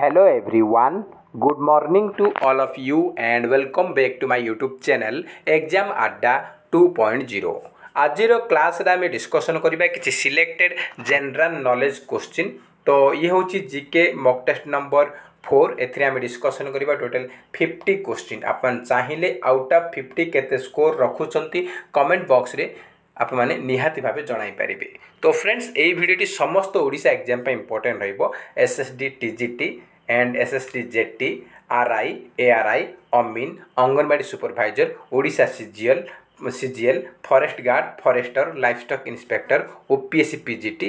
hello everyone good morning to all of you and welcome back to my youtube channel exam adda 2.0 ଆଜିର କ୍ଲାସ୍ରେ ଆମେ discussion କରିବା କିଛି selected general knowledge question ତ ଇଏ ହେଉଛି GK mock test number four এতে আমি ডিসকসন করা টোটাল ফিফটি কোশ্চিন আপনার চাইলে আউট অফ ফিফটি কেতে স্কোর রখুচার কমেন্ট বক্সরে ଆପଣମାନେ ନିହାତି ଭାବେ ଜଣାଇପାରିବେ ତ ଫ୍ରେଣ୍ଡସ୍ ଏହି ଭିଡ଼ିଓଟି ସମସ୍ତ ଓଡ଼ିଶା ଏକ୍ଜାମ୍ ପାଇଁ ଇମ୍ପୋର୍ଟାଣ୍ଟ ରହିବ S S D T G T and S S T J T R I A R I ଅମିନ୍ Anganwadi supervisor Odisha CGL CGL forest guard forester livestock inspector O P S C P G T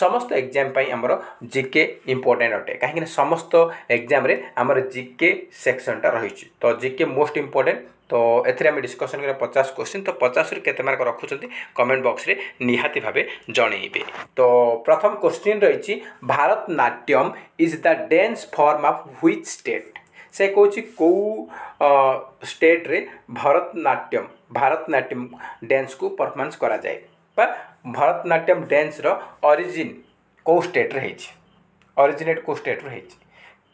ସମସ୍ତ exam ପାଇଁ ଆମର GK important ଅଟେ କାହିଁକିନା ସମସ୍ତ ଏକ୍ଜାମ୍ରେ ଆମର GK ସେକ୍ସନ୍ଟା ରହିଛି ତ ଜିକେ ମୋଷ୍ଟ ଇମ୍ପୋର୍ଟାଣ୍ଟ তো এতে আমি ডিসকসন করা পচাশ কোশ্চিন তো পচাশরু কেতে মার্ক রখুছেন কমেন্ট বক্সরে নিহতি ভাবে জনাইবে তো প্রথম কোশ্চিন রয়েছে Bharatanatyam is the dance form of which state সে কৌছি কেউ স্টেট্রে ভরতনাট্যম ভরতনাট্যম ড্যান্স কু পরফরমান্স করা যায় বা ভরতনাট্যম ড্যান্সর অরিজিন কেউ স্টেট্রে হয়েছে অরিজিনেট কেউ স্টেট্রে হয়েছে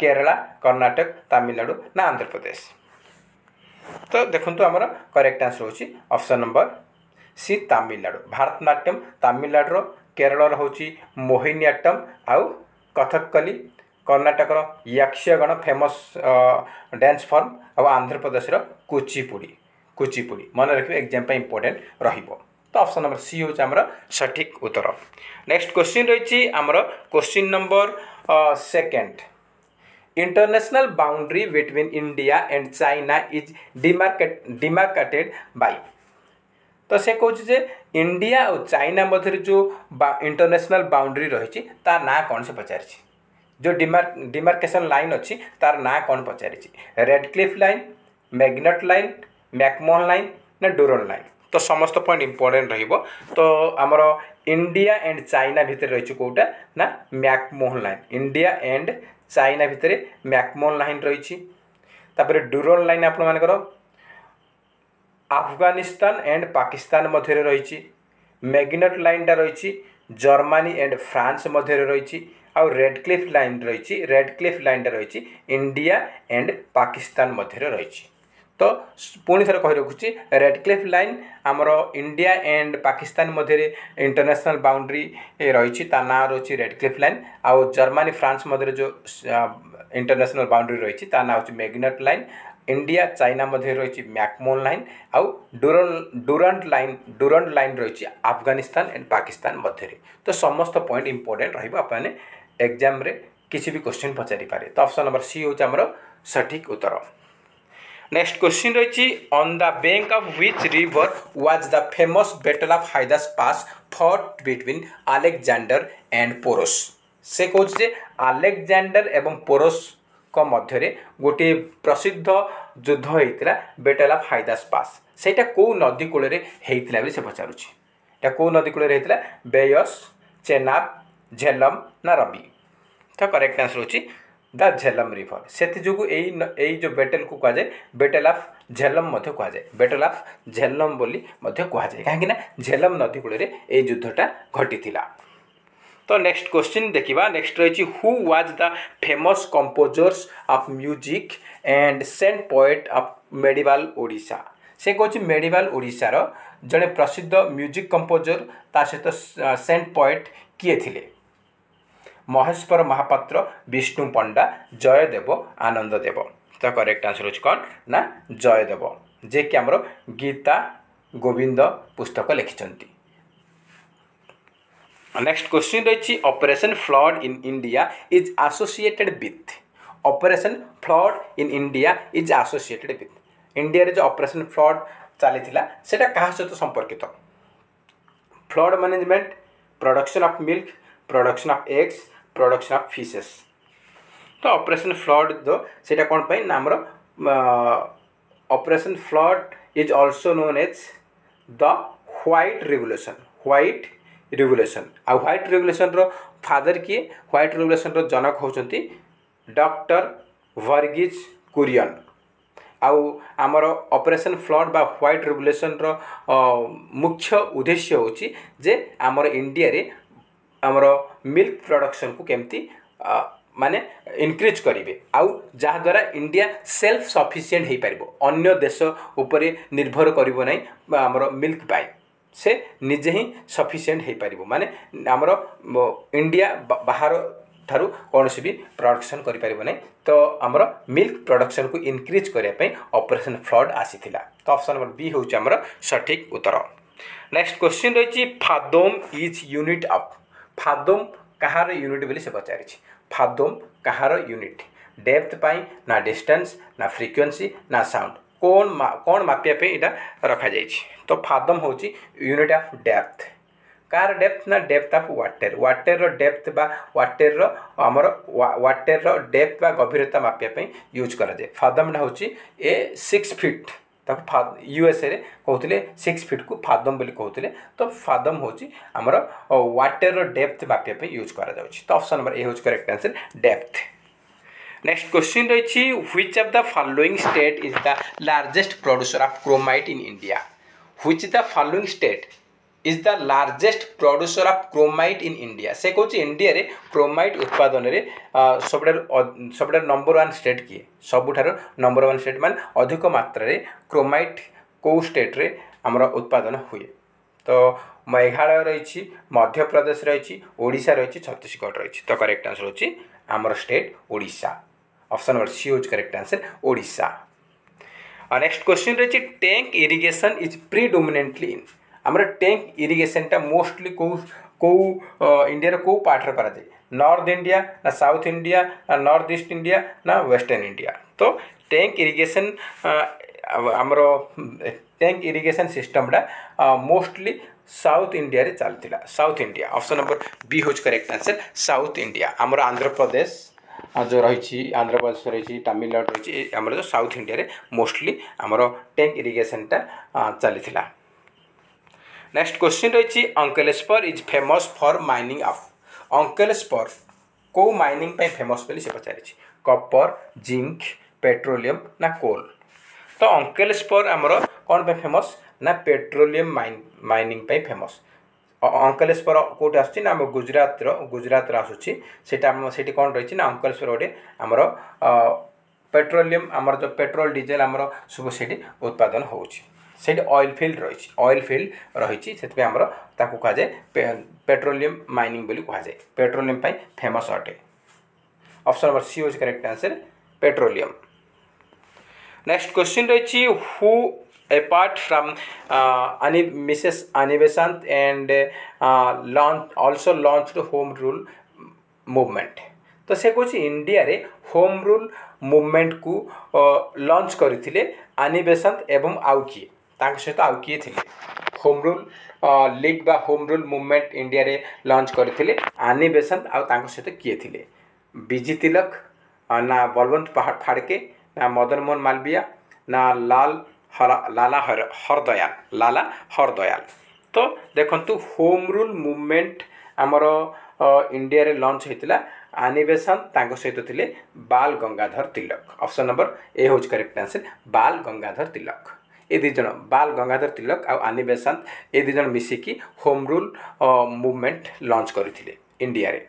কেরলা কর্ণাটক তামিলনাড়ু না আন্ধ্রপ্রদেশ ତ ଦେଖନ୍ତୁ ଆମର କରେକ୍ଟ ଆନ୍ସର୍ ହେଉଛି option number C Tamil Nadu Bharatanatyam ତାମିଲନାଡ଼ୁର କେରଳର ହେଉଛି ମୋହିନିଆଟ୍ଟମ୍ ଆଉ କଥକଲି କର୍ଣ୍ଣାଟକର ୟକ୍ଷଗଣ ଫେମସ୍ ଡ୍ୟାନ୍ସ ଫର୍ମ ଆଉ ଆନ୍ଧ୍ରପ୍ରଦେଶର କୁଚିପୁଡ଼ି କୁଚିପୁଡ଼ି ମନେ ରଖିବେ ଏକ୍ଜାମ୍ ପାଇଁ ଇମ୍ପୋର୍ଟାଣ୍ଟ ରହିବ ତ ଅପସନ୍ ନମ୍ବର ସି ହେଉଛି ଆମର ସଠିକ୍ ଉତ୍ତର ନେକ୍ସଟ କୋଶ୍ଚିନ୍ ରହିଛି ଆମର question number second International boundary between India and China is demarcated by তো সে কହୁଛି যে ইন্ডিয়া ও চাইনা মধ্যে যে ইন্টরন্যাশনাল বাউন্ডারি রয়েছে তার না কোণ সে পচারিছি যে ডিমার ডিমার্কেসন লাইন অছি তার না কোণ পচারিছি Radcliffe line magnet line McMahon line না ডোরন লাইন তো সমস্ত পয়েন্ট ইম্পর্টেন্ট রহব তো আমার ইন্ডিয়া এন্ড চাইনা ভিতরে রয়েছে কোটা না McMahon line India and China ভিতরে ম্যাকমোন লাইন রয়েছে তাপরে ডুরোন লাইন আপনার আফগানিস্তান এন্ড পাকিস্তান মধ্যে রয়েছে ম্যাগনেট লাইনটা রয়েছে জর্মানি এন্ড ফ্রান্স মধ্যে রয়েছে ଆଉ ରେଡ୍ କ୍ଲିଫ୍ ଲାଇନ୍ ରହିଛି ରେଡ୍ କ୍ଲିଫ୍ ଲାଇନ୍ଟା ରହିଛି ଇଣ୍ଡିଆ ଆଣ୍ଡ ପାକିସ୍ତାନ ମଧ୍ୟରେ ରହିଛି ତ ପୁଣି ଥରେ କହି ରଖୁଛି ରେଡ଼କ୍ଲିଫ୍ ଲାଇନ୍ ଆମର ଇଣ୍ଡିଆ ଆଣ୍ଡ ପାକିସ୍ତାନ ମଧ୍ୟରେ ଇଣ୍ଟରନ୍ୟାସନାଲ୍ ବାଉଣ୍ଡ୍ରି ରହିଛି ତା ନାଁ ରହୁଛି ରେଡ଼କ୍ଲିଫ୍ ଲାଇନ୍ ଆଉ ଜର୍ମାନୀ ଫ୍ରାନ୍ସ ମଧ୍ୟରେ ଯେଉଁ ଇଣ୍ଟରନ୍ୟାସନାଲ୍ ବାଉଣ୍ଡ୍ରି ରହିଛି ତା ନାଁ ହେଉଛି ମେଗ୍ନେଟ୍ ଲାଇନ୍ ଇଣ୍ଡିଆ ଚାଇନା ମଧ୍ୟରେ ରହିଛି ମ୍ୟାକମୋନ୍ ଲାଇନ୍ ଆଉ Durand Durand line Durand line ରହିଛି ଆଫଗାନିସ୍ତାନ ଆଣ୍ଡ ପାକିସ୍ତାନ ମଧ୍ୟରେ ତ ସମସ୍ତ ପଏଣ୍ଟ ଇମ୍ପୋର୍ଟାଣ୍ଟ ରହିବ ଆପଣମାନେ ଏକ୍ଜାମ୍ରେ କିଛି ବି କୋଶ୍ଚିନ୍ ପଚାରିପାରେ ତ ଅପସନ୍ ନମ୍ବର ସି ହେଉଛି ଆମର ସଠିକ୍ ଉତ୍ତର নেক্সট কোশ্চিন রয়েছে on the bank of which river was the famous battle of Hydaspes fought between Alexander and Porus সে কହୁଛି যে আলেকজান্ডার এবং পোরসଙ୍କ ମଧ୍ୟରେ ଗୋଟିଏ ପ୍ରସିଦ୍ଧ ଯୁଦ୍ଧ ହେଇଥିଲା ବେଟଲ ଅଫ୍ ହାଇଦାସ ପାସ୍ ସେଇଟା କେଉଁ ନଦୀ କୂଳରେ ହେଇଥିଲା ବୋଲି ସେ ପଚାରୁଛି এটা কেউ নদী কূলে রয়েছে বেয়স চেনাব ঝেলম না রবি তো করেক্ট আনসর হচ্ছে ଦ ଝେଲମ୍ ରିଭର୍ ସେଥିଯୋଗୁଁ ଏଇ ଏଇ ଯେଉଁ ବେଟେଲ୍କୁ କୁହାଯାଏ ବେଟେଲ୍ ଅଫ୍ ଝେଲମ୍ ମଧ୍ୟ କୁହାଯାଏ ବେଟେଲ୍ ଅଫ୍ ଝେଲମ୍ ବୋଲି ମଧ୍ୟ କୁହାଯାଏ କାହିଁକିନା ଝେଲମ୍ ନଦୀ କୂଳରେ ଏହି ଯୁଦ୍ଧଟା ଘଟିଥିଲା ତ ନେକ୍ସଟ କ୍ୱେଶ୍ଚିନ୍ ଦେଖିବା ନେକ୍ସଟ ରହିଛି who was the famous composers of music and saint poet of medieval Odisha ସେ କହୁଛି ମେଡ଼ିଭାଲ୍ ଓଡ଼ିଶାର ଜଣେ ପ୍ରସିଦ୍ଧ ମ୍ୟୁଜିକ୍ କମ୍ପୋଜର ତା ସହିତ ସେଣ୍ଟ ପୋଏଟ୍ କିଏ ଥିଲେ মহেশ্বর মহাপাত্র বিষ্ণু পণ্ডা জয়দেব আনন্দদেব তো করেক্ট আনসর হচ্ছে কন না জয়দেব যে কি আমার গীতা গোবিন্দ পুস্তক লিখিছেন নেক্সট কোশ্চিন রয়েছে operation flood in India is associated with operation flood in India is associated with ইন্ডিয়ার যে অপরেশন ফ্লড চালিয়েছিল সেটা কাহা সহ সম্পর্কিত flood management production of milk production of eggs production of fishes ତ ଅପରେସନ୍ ଫ୍ଲଡ୍ ଦ ସେଇଟା କ'ଣ ପାଇଁ ନା ଆମର operation flood is also known as the white revolution white revolution ଆଉ ହ୍ୱାଇଟ୍ ରେଗୁଲେସନ୍ର ଫାଦର୍ କିଏ ହ୍ୱାଇଟ୍ ରେଗୁଲେସନ୍ର ଜନକ ହେଉଛନ୍ତି ଡକ୍ଟର ଭର୍ଗିଜ୍ କୁରିୟନ୍ ଆଉ ଆମର ଅପରେସନ୍ ଫ୍ଲଡ୍ ବା ହ୍ୱାଇଟ୍ ରେଗୁଲେସନ୍ର ମୁଖ୍ୟ ଉଦ୍ଦେଶ୍ୟ ହେଉଛି ଯେ ଆମର ଇଣ୍ଡିଆରେ ଆମର ମିଲ୍କ ପ୍ରଡ଼କ୍ସନକୁ କେମିତି ମାନେ ଇନକ୍ରିଜ୍ କରିବେ ଆଉ ଯାହାଦ୍ୱାରା ଇଣ୍ଡିଆ ସେଲ୍ଫ ସଫିସିଏଣ୍ଟ ହୋଇପାରିବ ଅନ୍ୟ ଦେଶ ଉପରେ ନିର୍ଭର କରିବ ନାହିଁ ବା ଆମର ମିଲ୍କ ପାଇଁ ସେ ନିଜେ ହିଁ ସଫିସିଏଣ୍ଟ ହୋଇପାରିବ ମାନେ ଆମର ଇଣ୍ଡିଆ ବାହାର ଠାରୁ କୌଣସି ବି ପ୍ରଡ଼କ୍ସନ୍ କରିପାରିବ ନାହିଁ ତ ଆମର ମିଲ୍କ ପ୍ରଡ଼କ୍ସନକୁ ଇନକ୍ରିଜ୍ କରିବା ପାଇଁ ଅପରେସନ୍ ଫ୍ଲଡ୍ ଆସିଥିଲା ତ ଅପସନ୍ ନମ୍ବର ବି ହେଉଛି ଆମର ସଠିକ୍ ଉତ୍ତର ନେକ୍ସଟ କ୍ୱେଶ୍ଚିନ୍ ରହିଛି fathom is unit of fathom କାହାର ୟୁନିଟ୍ ବୋଲି ସେ ପଚାରିଛି ଫାଦୋମ୍ କାହାର ୟୁନିଟ୍ ଡେପ୍ଥ ପାଇଁ ନା ଡିଷ୍ଟାନ୍ସ ନା ଫ୍ରିକ୍ୱେନ୍ସି ନା ସାଉଣ୍ଡ କ'ଣ କ'ଣ ମାପିବା ପାଇଁ ଏଇଟା ରଖାଯାଇଛି ତ ଫାଦମ୍ ହେଉଛି ୟୁନିଟ୍ ଅଫ୍ ଡେପ୍ଥ କାହାର ଡେପ୍ଥ ନା ଡେପ୍ଥ ଅଫ୍ ୱାଟେର ୱାଟେରର ଡେପ୍ଥ ବା ୱାଟେରର ଆମର ୱାଟେରର ଡେପ୍ଥ ବା ଗଭୀରତା ମାପିବା ପାଇଁ ୟୁଜ୍ କରାଯାଏ ଫାଦମ୍ଟା ହେଉଛି ଏ ସିକ୍ସ ଫିଟ୍ ତାକୁ ୟୁଏସ୍ଏରେ କହୁଥିଲେ ସିକ୍ସ ଫିଟ୍କୁ ଫାଦମ୍ ବୋଲି କହୁଥିଲେ ତ ଫାଦମ୍ ହେଉଛି ଆମର ୱାଟର୍ର ଡେପ୍ଥ ମାପିବା ପାଇଁ ୟୁଜ୍ କରାଯାଉଛି ତ ଅପସନ୍ ନମ୍ବର ଏ ହେଉଛି correct answer depth next question ରହିଛି which of the following state is the largest producer of chromite in India which the following state is the largest producer of chromite in India ସେ କହୁଛି ଇଣ୍ଡିଆରେ chromite ଉତ୍ପାଦନରେ ସବୁଠାରୁ ସବୁଠାରୁ number one state କିଏ ସବୁଠାରୁ number one state ମାନେ ଅଧିକ ମାତ୍ରାରେ କ୍ରୋମାଇଟ୍ କେଉଁ ଷ୍ଟେଟ୍ରେ ଆମର ଉତ୍ପାଦନ ହୁଏ ତ ମେଘାଳୟ ରହିଛି ମଧ୍ୟପ୍ରଦେଶ ରହିଛି ଓଡ଼ିଶା ରହିଛି ଛତିଶଗଡ଼ ରହିଛି ତ କରେକ୍ଟ ଆନ୍ସର୍ ହେଉଛି ଆମର state Odisha option number C ହେଉଛି correct answer Odisha next question ରହିଛି tank irrigation is predominantly in ଆମର ଟ୍ୟାଙ୍କ ଇରିଗେସନଟା ମୋଷ୍ଟଲି କେଉଁ କେଉଁ ଇଣ୍ଡିଆର କେଉଁ ପାର୍ଟରେ କରାଯାଏ ନର୍ଥ ଇଣ୍ଡିଆ ନା ସାଉଥ ଇଣ୍ଡିଆ ନା ନର୍ଥ ଇଷ୍ଟ ଇଣ୍ଡିଆ ନା ୱେଷ୍ଟର୍ଣ୍ଣ ଇଣ୍ଡିଆ ତ ଟ୍ୟାଙ୍କ ଇରିଗେସନ ଆମର ଟ୍ୟାଙ୍କ ଇରିଗେସନ ସିଷ୍ଟମଟା ମୋଷ୍ଟଲି ସାଉଥ ଇଣ୍ଡିଆରେ ଚାଲିଥିଲା south India option number B ହେଉଛି କରେକ୍ଟ ଆନ୍ସର ସାଉଥ ଇଣ୍ଡିଆ ଆମର ଆନ୍ଧ୍ରପ୍ରଦେଶ ଯେଉଁ ରହିଛି ଆନ୍ଧ୍ରପ୍ରଦେଶ ରହିଛି ତାମିଲନାଡ଼ୁ ରହିଛି ଆମର ଯେଉଁ ସାଉଥ ଇଣ୍ଡିଆରେ ମୋଷ୍ଟଲି ଆମର ଟ୍ୟାଙ୍କ ଇରିଗେସନଟା ଚାଲିଥିଲା ନେକ୍ସଟ କ୍ୱେଶ୍ଚିନ୍ ରହିଛି Ankleshwar is famous for mining of Ankleshwar କେଉଁ ମାଇନିଂ ପାଇଁ ଫେମସ୍ ବୋଲି ସେ ପଚାରିଛି କପର ଜିଙ୍କ ପେଟ୍ରୋଲିୟମ୍ ନା କୋଲ୍ ତ ଅଙ୍କଲେଶ୍ୱର ଆମର କ'ଣ ପାଇଁ ଫେମସ୍ ନା ପେଟ୍ରୋଲିୟମ୍ ମାଇନିଂ ପାଇଁ ଫେମସ୍ ଅଙ୍କଲେଶ୍ୱର କେଉଁଠି ଆସୁଛି ନା ଆମ ଗୁଜୁରାଟର ଗୁଜୁରାଟର ଆସୁଛି ସେଇଟା ଆମ ସେଇଠି କ'ଣ ରହିଛି ନା ଅଙ୍କଲେଶ୍ୱର ଗୋଟେ ଆମର ପେଟ୍ରୋଲିୟମ୍ ଆମର ଯେଉଁ ପେଟ୍ରୋଲ ଡିଜେଲ ଆମର ସବୁ ସେଇଠି ଉତ୍ପାଦନ ହେଉଛି ସେଇଠି ଅଏଲ୍ ଫିଲ୍ଡ ରହିଛି ଅଏଲ୍ ଫିଲ୍ଡ ରହିଛି ସେଥିପାଇଁ ଆମର ତାକୁ କୁହାଯାଏ ପେଟ୍ରୋଲିୟମ୍ ମାଇନିଂ ବୋଲି କୁହାଯାଏ ପେଟ୍ରୋଲିୟମ୍ ପାଇଁ ଫେମସ୍ ଅଟେ ଅପସନ୍ ନମ୍ବର ସି ହେଉଛି correct answer petroleum next question ରହିଛି who apart from uh, Mrs. Anivesant and uh, launch, also launched home rule movement. तो से कौन इंडिया रे होम रूल मुवमेंट को लॉन्च करते आनिबेसंत एवं आउ किए ତାଙ୍କ ସହିତ ଆଉ କିଏ ଥିଲେ ହୋମ୍ ରୁଲ୍ ଲିଗ୍ ବା ହୋମ୍ ରୁଲ୍ ମୁଭମେଣ୍ଟ ଇଣ୍ଡିଆରେ ଲଞ୍ଚ କରିଥିଲେ ଆନି ବେସନ୍ତ ଆଉ ତାଙ୍କ ସହିତ କିଏ ଥିଲେ ବିଜି ତିଲକ ନା ବଲବନ୍ତ ଫାଡ଼କେ ନା ମଦନମୋହନ ମାଲବିଆ ନା ଲାଲ ହର ଲାଲା ହରଦୟାଲ ଲାଲା ହରଦୟାଲ ତ ଦେଖନ୍ତୁ ହୋମ୍ ରୁଲ୍ ମୁଭମେଣ୍ଟ ଆମର ଇଣ୍ଡିଆରେ ଲଞ୍ଚ ହେଇଥିଲା ଆନି ବେସନ୍ତ ତାଙ୍କ ସହିତ ଥିଲେ Bal Gangadhar Tilak option number A ହେଉଛି କରେକ୍ଟ ଆନ୍ସର୍ ବାଲ ଗଙ୍ଗାଧର ତିଲକ ଏ ଦୁଇ ଜଣ ବାଲ ଗଙ୍ଗାଧର ତିଲକ ଆଉ ଆନି ବେସାନ୍ତ ଏ ଦୁଇ ଜଣ ମିଶିକି ହୋମ୍ ରୁଲ୍ ମୁଭମେଣ୍ଟ ଲଞ୍ଚ କରିଥିଲେ ଇଣ୍ଡିଆରେ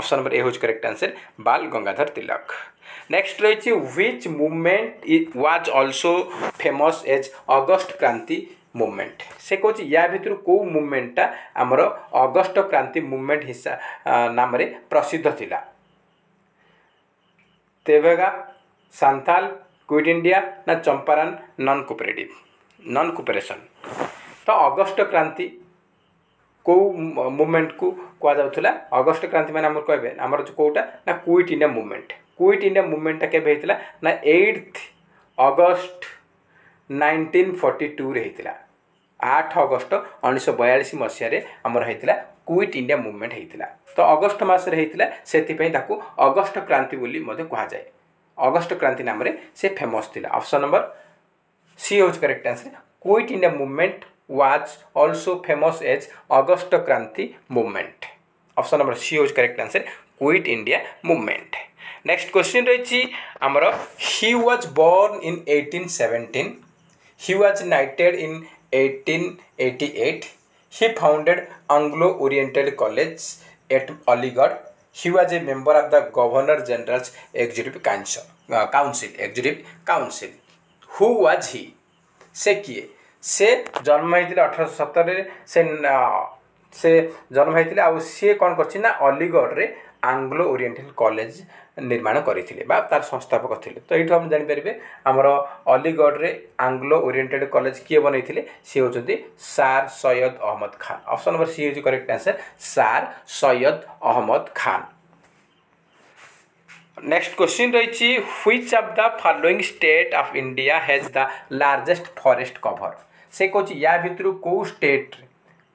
ଅପସନ୍ ନମ୍ବର ଏ ହେଉଛି correct answer Bal Gangadhar Tilak next ରହିଛି which movement was also famous as August Kranti movement ସେ କହୁଛି ୟା ଭିତରୁ କେଉଁ ମୁଭମେଣ୍ଟଟା ଆମର ଅଗଷ୍ଟ କ୍ରାନ୍ତି ମୁଭମେଣ୍ଟ ହିସା ନାମରେ ପ୍ରସିଦ୍ଧ ଥିଲା ତେବେଗା ସାନ୍ତାଲ क्विट इंडिया ना Champaran non cooperative non cooperation तो अगस्ट क्रांति কেউ মুভমেন্ট কু কুযাওয়া অগস্ট ক্রান্তি মানে আমার কে আমার কোটা না কুইট ना মুভমেন্ট কুইট ইন্ডিয়া মুভমেন্টটা কেবে হয়েছিল না এইট অগস্ট নাইনটিন ফর্টি টুরে হয়েছিল আঠ অগস্ট উনিশশো বয়াশ মশায় আমার হয়েছিল ଅଗଷ୍ଟ କ୍ରାନ୍ତି ନାମରେ ସେ ଫେମସ୍ ଥିଲା ଅପସନ୍ ନମ୍ବର ସି ହେଉଛି correct answer quit India movement was also famous as August Kranti movement option number C ହେଉଛି correct answer quit India movement next question ରହିଛି ଆମର he was born in eighteen seventeen he was knighted in eighteen eighty eight he founded Anglo oriented college at Aligarh he was a member of the governor general's executive council uh, council executive council who was he সে কিয়ে সে জন্ম হয়েছিল অঠরশো সতরের সে সে জন্ম হয়েছিল আউ C কন করছে না অলিগড়ে আংলো ওরিয়েন্টাল কলেজ ନିର୍ମାଣ କରିଥିଲେ ବା ତାର ସଂସ୍ଥାପକ ଥିଲେ ତ ଏଇଠୁ ଆମେ ଜାଣିପାରିବେ ଆମର ଅଲିଗଡ଼ରେ ଆଙ୍ଗ୍ଲୋ ଓରିଏଣ୍ଟେଡ଼୍ କଲେଜ କିଏ ବନେଇଥିଲେ ସିଏ ହେଉଛନ୍ତି sir Syed Ahmad Khan option number C ହେଉଛି correct answer sir Syed Ahmad Khan next question ରହିଛି which of the following state of India has the largest forest cover ସେ କହୁଛି ୟା ଭିତରୁ କେଉଁ ଷ୍ଟେଟ୍ରେ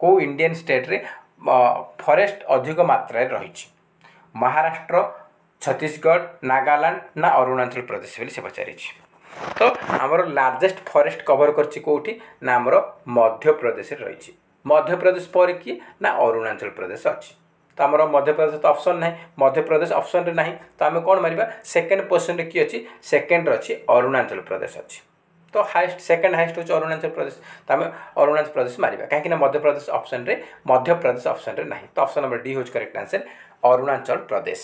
କେଉଁ ଇଣ୍ଡିଆନ୍ ଷ୍ଟେଟ୍ରେ ଫରେଷ୍ଟ ଅଧିକ ମାତ୍ରାରେ ରହିଛି ମହାରାଷ୍ଟ୍ର ଛତିଶଗଡ଼ ନାଗାଲାଣ୍ଡ ନା ଅରୁଣାଚଳ ପ୍ରଦେଶ ବୋଲି ସେ ପଚାରିଛି ତ ଆମର ଲାର୍ଜେଷ୍ଟ ଫରେଷ୍ଟ କଭର୍ କରିଛି କେଉଁଠି ନା ଆମର ମଧ୍ୟପ୍ରଦେଶରେ ରହିଛି ମଧ୍ୟପ୍ରଦେଶ ପରେ କିଏ ନା ଅରୁଣାଚଳ ପ୍ରଦେଶ ଅଛି ତ ଆମର ମଧ୍ୟପ୍ରଦେଶ ତ ଅପସନ୍ ନାହିଁ ମଧ୍ୟପ୍ରଦେଶ ଅପସନ୍ରେ ନାହିଁ ତ ଆମେ କ'ଣ ମାରିବା ସେକେଣ୍ଡ ପୋଜିସନ୍ରେ କିଏ ଅଛି ସେକେଣ୍ଡରେ ଅଛି ଅରୁଣାଚଳ ପ୍ରଦେଶ ଅଛି ତ ହାଏଷ୍ଟ ସେକେଣ୍ଡ ହାଏଷ୍ଟ ହେଉଛି ଅରୁଣାଚଳ ପ୍ରଦେଶ ତ ଆମେ ଅରୁଣାଚଳ ପ୍ରଦେଶ ମାରିବା କାହିଁକିନା ମଧ୍ୟପ୍ରଦେଶ ଅପସନ୍ରେ ମଧ୍ୟପ୍ରଦେଶ ଅପସନ୍ରେ ନାହିଁ ତ ଅପସନ୍ ନମ୍ବର ଡି ହେଉଛି correct answer Arunachal Pradesh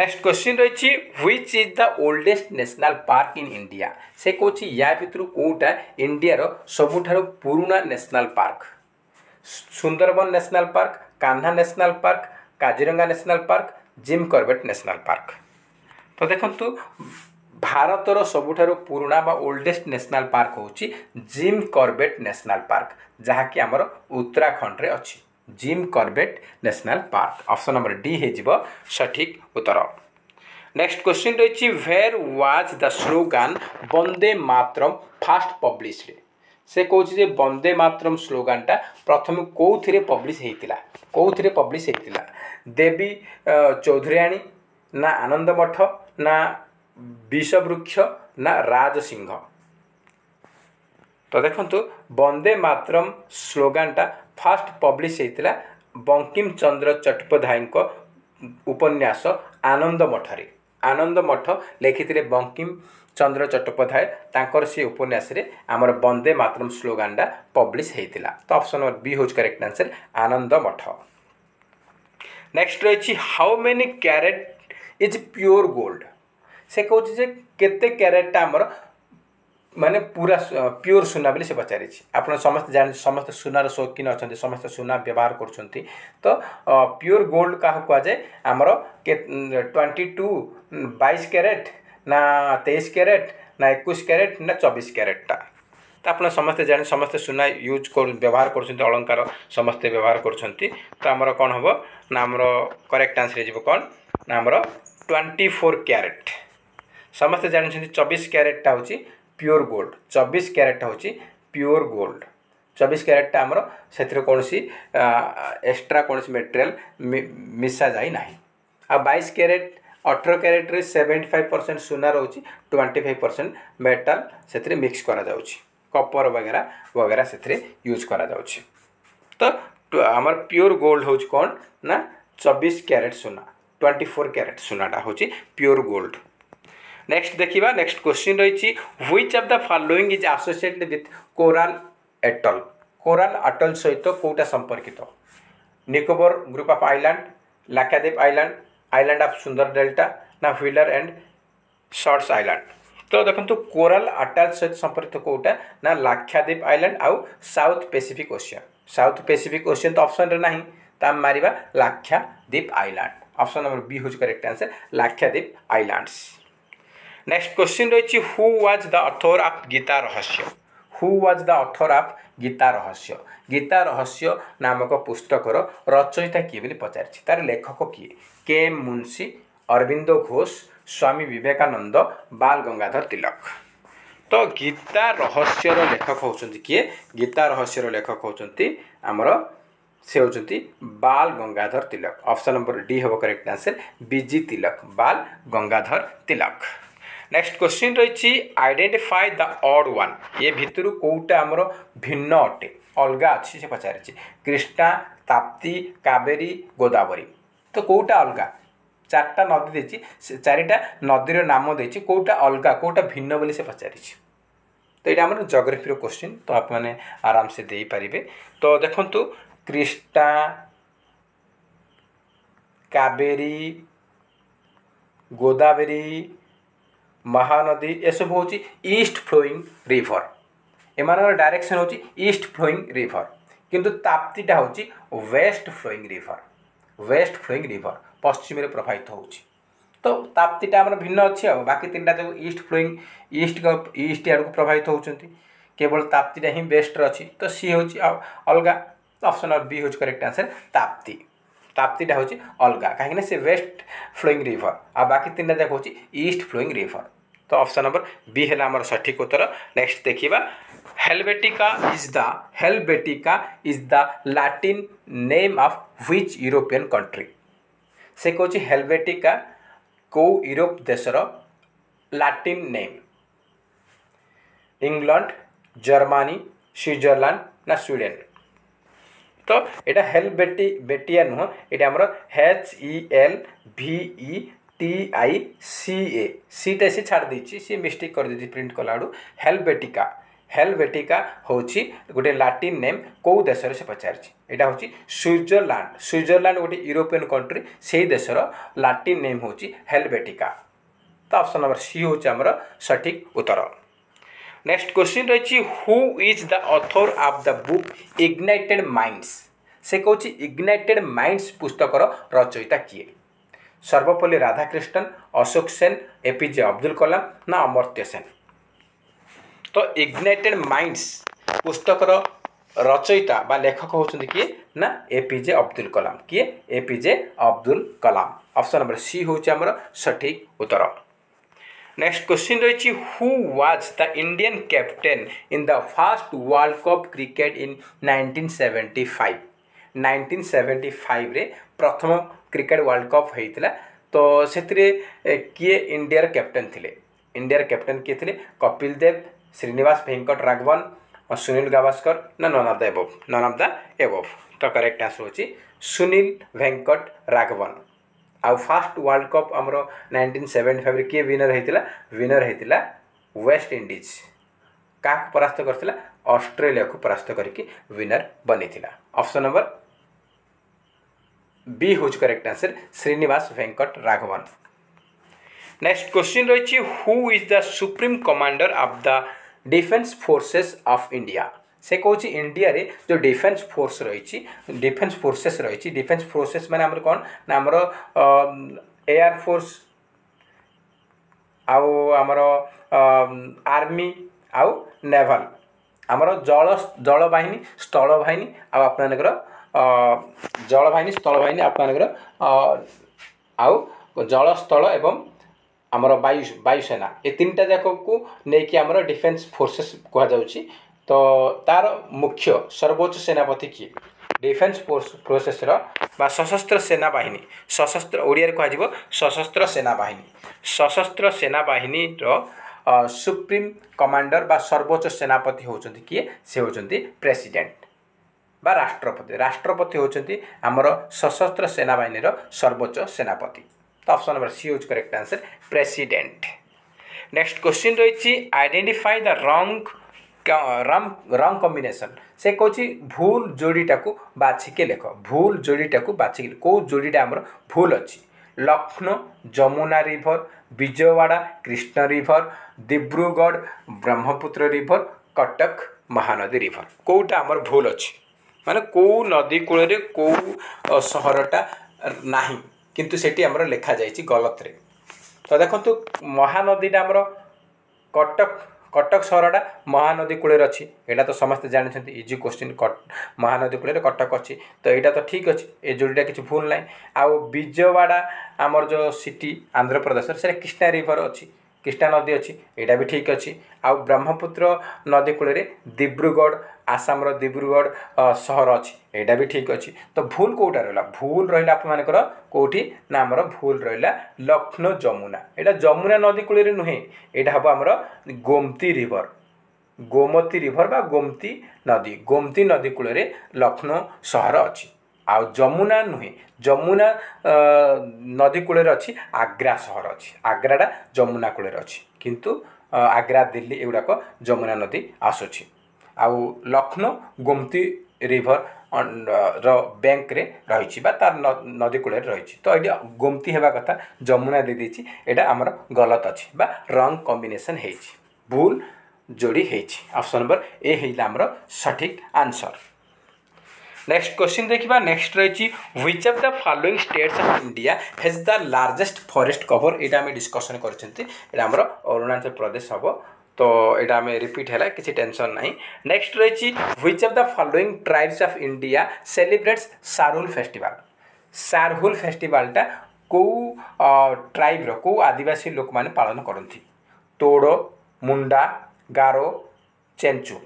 next question রয়েছে which is the oldest national park in India সে কৌছি ইয়া ভিতর কোটা ইন্ডিয়ার সবুঠার পুরোনা national park Sundarban national park Kanha national park Kaziranga national park Jim Corbett national park তো দেখন্তু ଭାରତର ସବୁଠାରୁ ପୁରୁଣା ବା ଓଲ୍ଡେଷ୍ଟ ନ୍ୟାସନାଲ୍ ପାର୍କ ହେଉଛି ଜିମ୍ କର୍ବେଟ୍ ନ୍ୟାସନାଲ୍ ପାର୍କ ଯାହାକି ଆମର ଉତ୍ତରାଖଣ୍ଡରେ ଅଛି Jim Corbett national park option number D ହୋଇଯିବ ସଠିକ୍ ଉତ୍ତର ନେକ୍ସଟ କ୍ୱେଶ୍ଚିନ୍ ରହିଛି where was the slogan Vande Mataram first published ସେ କହୁଛି ଯେ ବନ୍ଦେ ମାତ୍ରମ୍ ସ୍ଲୋଗାନଟା ପ୍ରଥମେ କେଉଁଥିରେ ପବ୍ଲିଶ ହେଇଥିଲା କେଉଁଥିରେ ପବ୍ଲିଶ ହେଇଥିଲା ଦେବୀ ଚୌଧୁରାଣୀ ନା ଆନନ୍ଦ ମଠ ନା ବିଷବୃକ୍ଷ ନା ରାଜସିଂହ ତ ଦେଖନ୍ତୁ ବନ୍ଦେ ମାତ୍ରମ୍ ସ୍ଲୋଗାନଟା फास् बंकिम हैला बङ्किमचन्द्र चटोपायको उपन्यास आनन्द मठले आनन्द मठ लेखिदिने बङ्किमचन्द्र चोपाय तर सन्यासले अब बन्दे मतरम् स्ानटा पब्लिस है त अप्सन नम्बर वि हौ correct answer Anand Math next रहट इज प्योर गोल्ड सते क्यारेटा अब ମାନେ ପୁରା ପିଓର ସୁନା ବୋଲି ସେ ପଚାରିଛି ଆପଣ ସମସ୍ତେ ଜାଣିଛନ୍ତି ସମସ୍ତେ ସୁନାର ସୌକିନ ଅଛନ୍ତି ସମସ୍ତେ ସୁନା ବ୍ୟବହାର କରୁଛନ୍ତି ତ ପିଓର ଗୋଲ୍ଡ କାହାକୁ କୁହାଯାଏ ଆମର କେ ଟ୍ୱେଣ୍ଟି ଟୁ ବାଇଶ କ୍ୟାରେଟ୍ ନା ତେଇଶ କ୍ୟାରେଟ୍ ନା ଏକୋଇଶ କ୍ୟାରେଟ୍ ନା ଚବିଶ କ୍ୟାରେଟ୍ଟା ତ ଆପଣ ସମସ୍ତେ ଜାଣି ସମସ୍ତେ ସୁନା ୟୁଜ୍ କରୁ ବ୍ୟବହାର କରୁଛନ୍ତି ଅଳଙ୍କାର ସମସ୍ତେ ବ୍ୟବହାର କରୁଛନ୍ତି ତ ଆମର କ'ଣ ହେବ ନା ଆମର କରେକ୍ଟ ଆନ୍ସର୍ ହେଇଯିବ କ'ଣ ନା ଆମର ଟ୍ୱେଣ୍ଟି ଫୋର୍ କ୍ୟାରେଟ୍ ସମସ୍ତେ ଜାଣିଛନ୍ତି ଚବିଶ କ୍ୟାରେଟ୍ଟା ହେଉଛି प्योर गोल्ड चबीस क्यारेटा हूँ प्योर गोल्ड चबीस क्यारेटा आमर से कौन एक्सट्रा कौन मेटेरियाल मिसा जाए ना आ क्यारेट अठर क्यारेट्रे सेवेन्टी फाइव परसेंट सुना रोचे ट्वेंटी फाइव परसेंट मेटाल से मिक्स कपर वगैरह वगैरह से यूज कर तो आम प्योर गोल्ड हूँ कौन ना चबीस क्यारेट सुना ट्वेंटी फोर क्यारेट सुनाटा हूँ प्योर गोल्ड নেক্সট দেখিবা নেক্সট কোশ্চিন রয়েছে which of the following is associated with coral atoll coral atoll সহিত কোটা সম্পর্কিত Nicobar group of island Lakshadweep island island of Sundar delta না হুইলার অ্যান্ড শর্টস আইল্যান্ড তো দেখন্তু কোরাল আটাল সহিত সম্পর্কিত কোটা না লাক্ষাদ্বীপ আইল্যান্ড আউ south Pacific ocean south Pacific ocean তো অপশনরে না তো আমি মারিবা Lakshadweep island option number B হচ্ছে correct answer Lakshadweep islands next question रहेछ who was the author of Gita Rahasya who was the author of Gita Rahasya Gita रहस्य नामक पुस्तक रचयिता कि बोली तार लेखक कि के एम मुंशी अरविन्द घोष स्वामी बाल गंगाधर तिलक त गीताहस्य र लेखक हौ कि गीताहस्य र लेखक हौँ त से सेन्टि Bal Gangadhar Tilak option number D D correct answer विजि तिलक बाल गंगाधर तिलक নেক্সট কোশ্চিନ୍ রয়েছে আইডেন্টিফাই দ অড ওয়ান এ ভিতর কোটা আমার ভিন্ন অটে অলগা অছি সে পচারিছে কৃষ্ণা তাপ্তি কাবেরী গোদাবরী তো কোটা অলগা চারটা নদী দিয়েছি চারিটা নদীর নাম দিয়েছি কোটা অলগা কোটা ভিন্ন বলে সে পচারিছে তো এটা আমার জোগ্রাফির কোশ্চিন তো আপনার আরামসে দিয়ে তো দেখুন কৃষ্ণা কাবেরী গোদাবরী ମହାନଦୀ ଏସବୁ ହେଉଛି ଇଷ୍ଟ ଫ୍ଲୋଇଂ ରିଭର୍ ଏମାନଙ୍କର ଡାଇରେକ୍ସନ୍ ହେଉଛି ଇଷ୍ଟ ଫ୍ଲୋଇଂ ରିଭର୍ କିନ୍ତୁ ତାପ୍ତିଟା ହେଉଛି west flowing river west flowing river ପଶ୍ଚିମରେ ପ୍ରବାହିତ ହେଉଛି ତ ତାପ୍ତିଟା ଆମର ଭିନ୍ନ ଅଛି ଆଉ ବାକି ତିନିଟା ଯୋଗୁଁ ଇଷ୍ଟ ଫ୍ଲୋଇଂ ଇଷ୍ଟ ଇଷ୍ଟ ଆଡ଼କୁ ପ୍ରବାହିତ ହେଉଛନ୍ତି କେବଳ ତାପ୍ତିଟା ହିଁ ବେଷ୍ଟରେ ଅଛି ତ ସିଏ ହେଉଛି ଅଲଗା ଅପସନ୍ ବି ହେଉଛି କରେକ୍ଟ ଆନ୍ସର୍ ତାପ୍ତି ताप्तीटा हूँ अलग कहीं वेस्ट फ्लोईंग रिभर आ बाकी तीन जाक हूँ ईस्ट फ्लोईंग रिभर तो ऑप्शन नंबर बी है आम सठिक उत्तर नेक्स्ट देखा Helvetica is the Helvetica is the Latin name of which European country से कौन हेलबेटिका कौ यूरोप देशर Latin name England Germany Switzerland ना स्वीडन ତ ଏଇଟା ହେଲ୍ ବେଟି ବେଟିଆ ନୁହଁ ଏଇଟା ଆମର H E L V E T I C A ସିଟା ସିଏ ଛାଡ଼ି ଦେଇଛି ସିଏ ମିଷ୍ଟେକ୍ କରିଦେଇଛି ପ୍ରିଣ୍ଟ କଲାବେଳକୁ କଲାବେଳୁ ହେଲ୍ବେଟିକା ହେଲ୍ବେଟିକା ହେଉଛି ଗୋଟେ ଲାଟିନ୍ ନେମ୍ କେଉଁ ଦେଶରେ ସେ ପଚାରିଛି ଏଇଟା ହେଉଛି ସୁଇଜରଲ୍ୟାଣ୍ଡ ସୁଇଜରଲ୍ୟାଣ୍ଡ ଗୋଟେ ୟୁରୋପିଆନ୍ କଣ୍ଟ୍ରି ସେହି ଦେଶର ଲାଟିନ୍ ନେମ୍ ହେଉଛି ହେଲ୍ବେଟିକା ତ ଅପସନ୍ ନମ୍ବର ସି ହେଉଛି ଆମର ସଠିକ୍ ଉତ୍ତର নেক্সট কোশ্চিন রয়েছে who is the author of the book Ignited Minds সে কৌছি ইগনাইটেড মাইন্ডস পুস্তকর রচয়িতা কিয়ে সর্বপল্লী রাধাকৃষ্ণন অশোক সেন এপিজে আব্দুল কলাম না অমর্ত্য সেন তো ইগনাইটেড মাইন্ডস পুস্তকর রচয়িতা বা লেখক হচ্ছেন কি না এপিজে অব্দুল কলাম কি APJ Abdul Kalam option number C হচ্ছে আমার সঠিক উত্তর नेक्स्ट क्वेश्चन रही who was the Indian captain in the first world cup cricket in 1975 1975 रे प्रथम क्रिकेट वर्ल्ड कप होता तो से किए इंडिया कैप्टेन थे इंडिया कैप्टेन किए थे कपिल देव श्रीनिवास भेंकट राघवन और सुनील गावस्कर ना none of the above none of the above तो करेक्ट आंसर हो सुनील भेंकट राघवन आउ फास्ट वर्ल्ड कप आम नाइंटीन सेवेन्टी फाइव किए विनर होता विनर होता वेस्ट इंडिज क्या परास्त करस्ट्रेलिया को परास्त करनर बनी अपसन नंबर बी हूँ correct answer Srinivas Venkat Raghavan next question रही who is the supreme commander of the defence forces of India ସେ କହୁଛି ଇଣ୍ଡିଆରେ ଯେଉଁ ଡିଫେନ୍ସ ଫୋର୍ସ ରହିଛି ଡିଫେନ୍ସ ଫୋର୍ସେସ୍ ରହିଛି ଡିଫେନ୍ସ ଫୋର୍ସେସ୍ ମାନେ ଆମର କ'ଣ ନା ଆମର ଏୟାର ଫୋର୍ସ ଆଉ ଆମର ଆର୍ମି ଆଉ ନେଭାଲ ଆମର ଜଳ ଜଳବାହିନୀ ସ୍ଥଳବାହିନୀ ଆଉ ଆପଣମାନଙ୍କର ଜଳବାହିନୀ ସ୍ଥଳବାହିନୀ ଆପଣମାନଙ୍କର ଆଉ ଜଳ ସ୍ଥଳ ଏବଂ ଆମର ବାୟୁ ବାୟୁସେନା ଏ ତିନିଟା ଯାକକୁ ନେଇକି ଆମର ଡିଫେନ୍ସ ଫୋର୍ସେସ୍ କୁହାଯାଉଛି তো ତା'ର ମୁଖ୍ୟ ସର୍ବୋଚ୍ଚ ସେନାପତି କିଏ ଡିଫେନ୍ସ ପ୍ରୋସେସ୍ର ବା ସଶସ୍ତ୍ର ସେନାବାହିନୀ ସଶସ୍ତ୍ର ଓଡ଼ିଆରେ କୁହାଯିବ ସଶସ୍ତ୍ର ସେନାବାହିନୀ ସଶସ୍ତ୍ର ସେନାବାହିନୀର ସୁପ୍ରିମ୍ କମାଣ୍ଡର ବା ସର୍ବୋଚ୍ଚ ସେନାପତି ହେଉଛନ୍ତି କିଏ ସେ ହେଉଛନ୍ତି ପ୍ରେସିଡେଣ୍ଟ ବା ରାଷ୍ଟ୍ରପତି ରାଷ୍ଟ୍ରପତି ହେଉଛନ୍ତି ଆମର ସଶସ୍ତ୍ର ସେନାବାହିନୀର ସର୍ବୋଚ୍ଚ ସେନାପତି ତ ଅପସନ୍ ନମ୍ବର ସି ହେଉଛି correct answer president next question ରହିଛି ଆଇଡେଣ୍ଟିଫାଇ ଦ ରଙ୍ଗ রাম রং কম্বিনেসন সে কোচি ভুল যোড়িটাকু বাছিকি লেখ ভুল যোড়িটাকু বাছিকি কেউ যোড়িটা আমার ভুল অছি Lucknow Yamuna river Vijayawada Krishna river Dibrugarh Brahmaputra river Cuttack Mahanadi river কোটা আমার ভুল অছি মানে কেউ নদী কূলরে কেউ সহরটা না কিন্তু সেটি আমার লেখা যাই গলতরে তো দেখুন মহানদীটা আমার কটক କଟକ ସହରଟା ମହାନଦୀ କୂଳରେ ଅଛି ଏଇଟା ତ ସମସ୍ତେ ଜାଣିଛନ୍ତି ଇଜି କୋଶ୍ଚିନ୍ ମହାନଦୀ କୂଳରେ କଟକ ଅଛି ତ ଏଇଟା ତ ଠିକ୍ ଅଛି ଏ ଯୋଡ଼ିଟା କିଛି ଭୁଲ ନାହିଁ ଆଉ ବିଜୟୱାଡ଼ା ଆମର ଯେଉଁ ସିଟି ଆନ୍ଧ୍ରପ୍ରଦେଶର ସେଇଟା କ୍ରିଷ୍ଣା ରିଭର୍ ଅଛି କ୍ରିଷ୍ଣା ନଦୀ ଅଛି ଏଇଟା ବି ଠିକ୍ ଅଛି ଆଉ ବ୍ରହ୍ମପୁତ୍ର ନଦୀ କୂଳରେ ଦିବ୍ରୁଗଡ଼ ଆସାମର ଦିବ୍ରୁଗଡ଼ ସହର ଅଛି ଏଇଟା ବି ଠିକ୍ ଅଛି ତ ଭୁଲ କେଉଁଟା ରହିଲା ଭୁଲ ରହିଲା ଆପଣମାନଙ୍କର କେଉଁଠି ନା ଆମର ଭୁଲ ରହିଲା ଲକ୍ଷ୍ନୌ ଯମୁନା ଏଇଟା ଯମୁନା ନଦୀ କୂଳରେ ନୁହେଁ ଏଇଟା ହେବ ଆମର ଗୋମତି ରିଭର ଗୋମତି ରିଭର ବା ଗୋମତି ନଦୀ ଗୋମତି ନଦୀ କୂଳରେ ଲକ୍ଷ୍ନୌ ସହର ଅଛି ଆଉ ଯମୁନା ନୁହେଁ ଯମୁନା ନଦୀ କୂଳରେ ଅଛି ଆଗ୍ରା ସହର ଅଛି ଆଗ୍ରାଟା ଯମୁନା କୂଳରେ ଅଛି କିନ୍ତୁ ଆଗ୍ରା ଦିଲ୍ଲୀ ଏଗୁଡ଼ାକ ଯମୁନା ନଦୀ ଆସୁଛି ଆଉ ଲକ୍ଷ୍ନୌ ଗୋମତି ରିଭର୍ ର ବ୍ୟାଙ୍କରେ ରହିଛି ବା ତାର ନଦୀ କୂଳରେ ରହିଛି ତ ଏଇଟା ଗୋମତି ହେବା କଥା ଯମୁନା ଦେଇଦେଇଛି ଏଇଟା ଆମର ଗଲତ ଅଛି ବା ରଙ୍ଗ କମ୍ବିନେସନ୍ ହେଇଛି ଭୁଲ ଯୋଡ଼ି ହେଇଛି ଅପସନ୍ ନମ୍ବର ଏ ହେଇଥିଲା ଆମର ସଠିକ୍ ଆନ୍ସର୍ ନେକ୍ସଟ କ୍ୱେଶ୍ଚିନ୍ ଦେଖିବା ନେକ୍ସଟ ରହିଛି which of the following states of India has the largest forest cover ଏଇଟା ଆମେ ଡିସ୍କସନ୍ କରିଛନ୍ତି ଏଇଟା ଆମର ଅରୁଣାଚଳ ପ୍ରଦେଶ ହେବ তো এটা আমি ରିପିଟ୍ ହେଲା କିଛି ଟେନସନ୍ ନାହିଁ ନେକ୍ସଟ ରହିଛି which of the following tribes of India celebrates Sarhul festival Sarhul ଫେଷ୍ଟିଭାଲଟା କେଉଁ ଟ୍ରାଇବ୍ର କେଉଁ ଆଦିବାସୀ ଲୋକମାନେ ପାଳନ କରନ୍ତି ତୋଡ଼ ମୁଣ୍ଡା ଗାରୋ ଚେଞ୍ଚୁ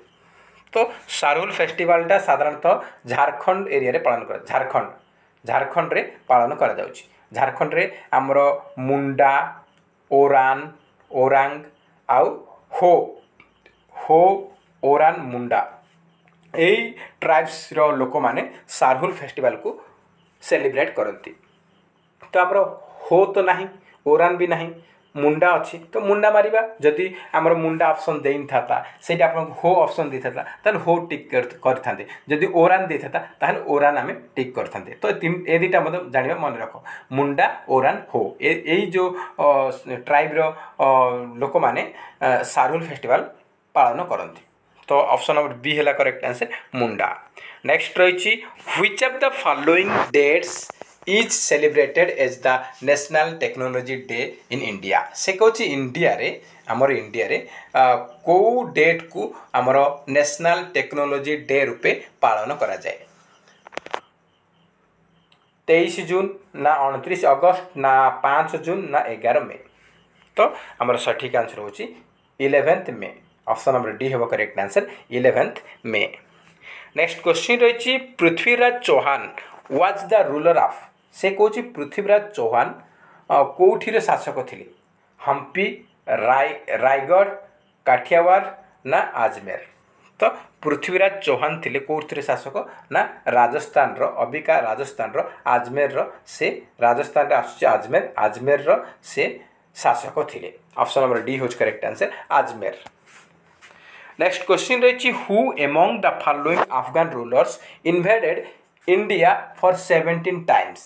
ତ ସାରୁଲ ଫେଷ୍ଟିଭାଲଟା ସାଧାରଣତଃ ଝାଡ଼ଖଣ୍ଡ ଏରିଆରେ ପାଳନ କରା ଝାଡ଼ଖଣ୍ଡ ଝାଡ଼ଖଣ୍ଡରେ ପାଳନ କରାଯାଉଛି ଝାଡ଼ଖଣ୍ଡରେ ଆମର ମୁଣ୍ଡା ଓରାନ ଓରାଙ୍ଗ ଆଉ ହୋ ହୋ ଓରାନ୍ ମୁଣ୍ଡା ଏଇ ଟ୍ରାଇବ୍ସର ଲୋକମାନେ ସାର୍ହୁଲ ଫେଷ୍ଟିଭାଲକୁ ସେଲିବ୍ରେଟ୍ କରନ୍ତି ତ ଆମର ହୋ ତ ନାହିଁ ଓରାନ୍ ବି ନାହିଁ ମୁଣ୍ଡା ଅଛି ତ ମୁଣ୍ଡା ମାରିବା ଯଦି ଆମର ମୁଣ୍ଡା ଅପସନ୍ ଦେଇନଥାନ୍ତା ସେଇଟା ଆପଣଙ୍କୁ ହୋ ଅପସନ୍ ଦେଇଥାନ୍ତା ତାହେଲେ ହୋ ଟିକ୍ କରିଥାନ୍ତେ ଯଦି ଓରାନ୍ ଦେଇଥାନ୍ତା ତାହେଲେ ଓରାନ୍ ଆମେ ଟିକ୍ କରିଥାନ୍ତେ ତ ଏ ଦୁଇଟା ମଧ୍ୟ ଜାଣିବା ମନେ ରଖ ମୁଣ୍ଡା ଓରାନ୍ ହୋ ଏଇ ଯେଉଁ ଟ୍ରାଇବ୍ର ଲୋକମାନେ ସାରୁଲ ଫେଷ୍ଟିଭାଲ୍ ପାଳନ କରନ୍ତି ତ ଅପସନ୍ ନମ୍ବର ବି ହେଲା କରେକ୍ଟ ଆନ୍ସର ମୁଣ୍ଡା ନେକ୍ସଟ ରହିଛି which of the following dates is celebrated as the national technology day in India ସେ କହୁଛି ଇଣ୍ଡିଆରେ ଆମର ଇଣ୍ଡିଆରେ କେଉଁ ଡେଟ୍କୁ ଆମର ନ୍ୟାସନାଲ୍ ଟେକ୍ନୋଲୋଜି ଡେ ରୂପେ ପାଳନ କରାଯାଏ ତେଇଶ ଜୁନ୍ ନା ଅଣତିରିଶ ଅଗଷ୍ଟ ନା ପାଞ୍ଚ ଜୁନ୍ ନା ଏଗାର ମେ ତ ଆମର ସଠିକ୍ ଆନ୍ସର୍ ହେଉଛି eleventh May option number D ହେବ correct answer eleventh May next question ରହିଛି Prithviraj Chauhan was the ruler of ସେ କହୁଛି ପୃଥିବୀରାଜ ଚୌହାନ କେଉଁଠିରେ ଶାସକ ଥିଲେ ହମ୍ପି ରାୟ ରାୟଗଡ଼ କାଠିଆୱାର ନା ଆଜମେର ତ ପୃଥିବୀରାଜ ଚୌହାନ ଥିଲେ କେଉଁଥିରେ ଶାସକ ନା ରାଜସ୍ଥାନର ଅବିକା ରାଜସ୍ଥାନର ଆଜମେରର ସେ ରାଜସ୍ଥାନରେ ଆସୁଛି ଆଜମେର ଆଜମେରର ସେ ଶାସକ ଥିଲେ ଅପସନ୍ ନମ୍ବର ଡି ହେଉଛି correct answer Ajmer next question ରହିଛି who among the following Afghan rulers invaded India for seventeen times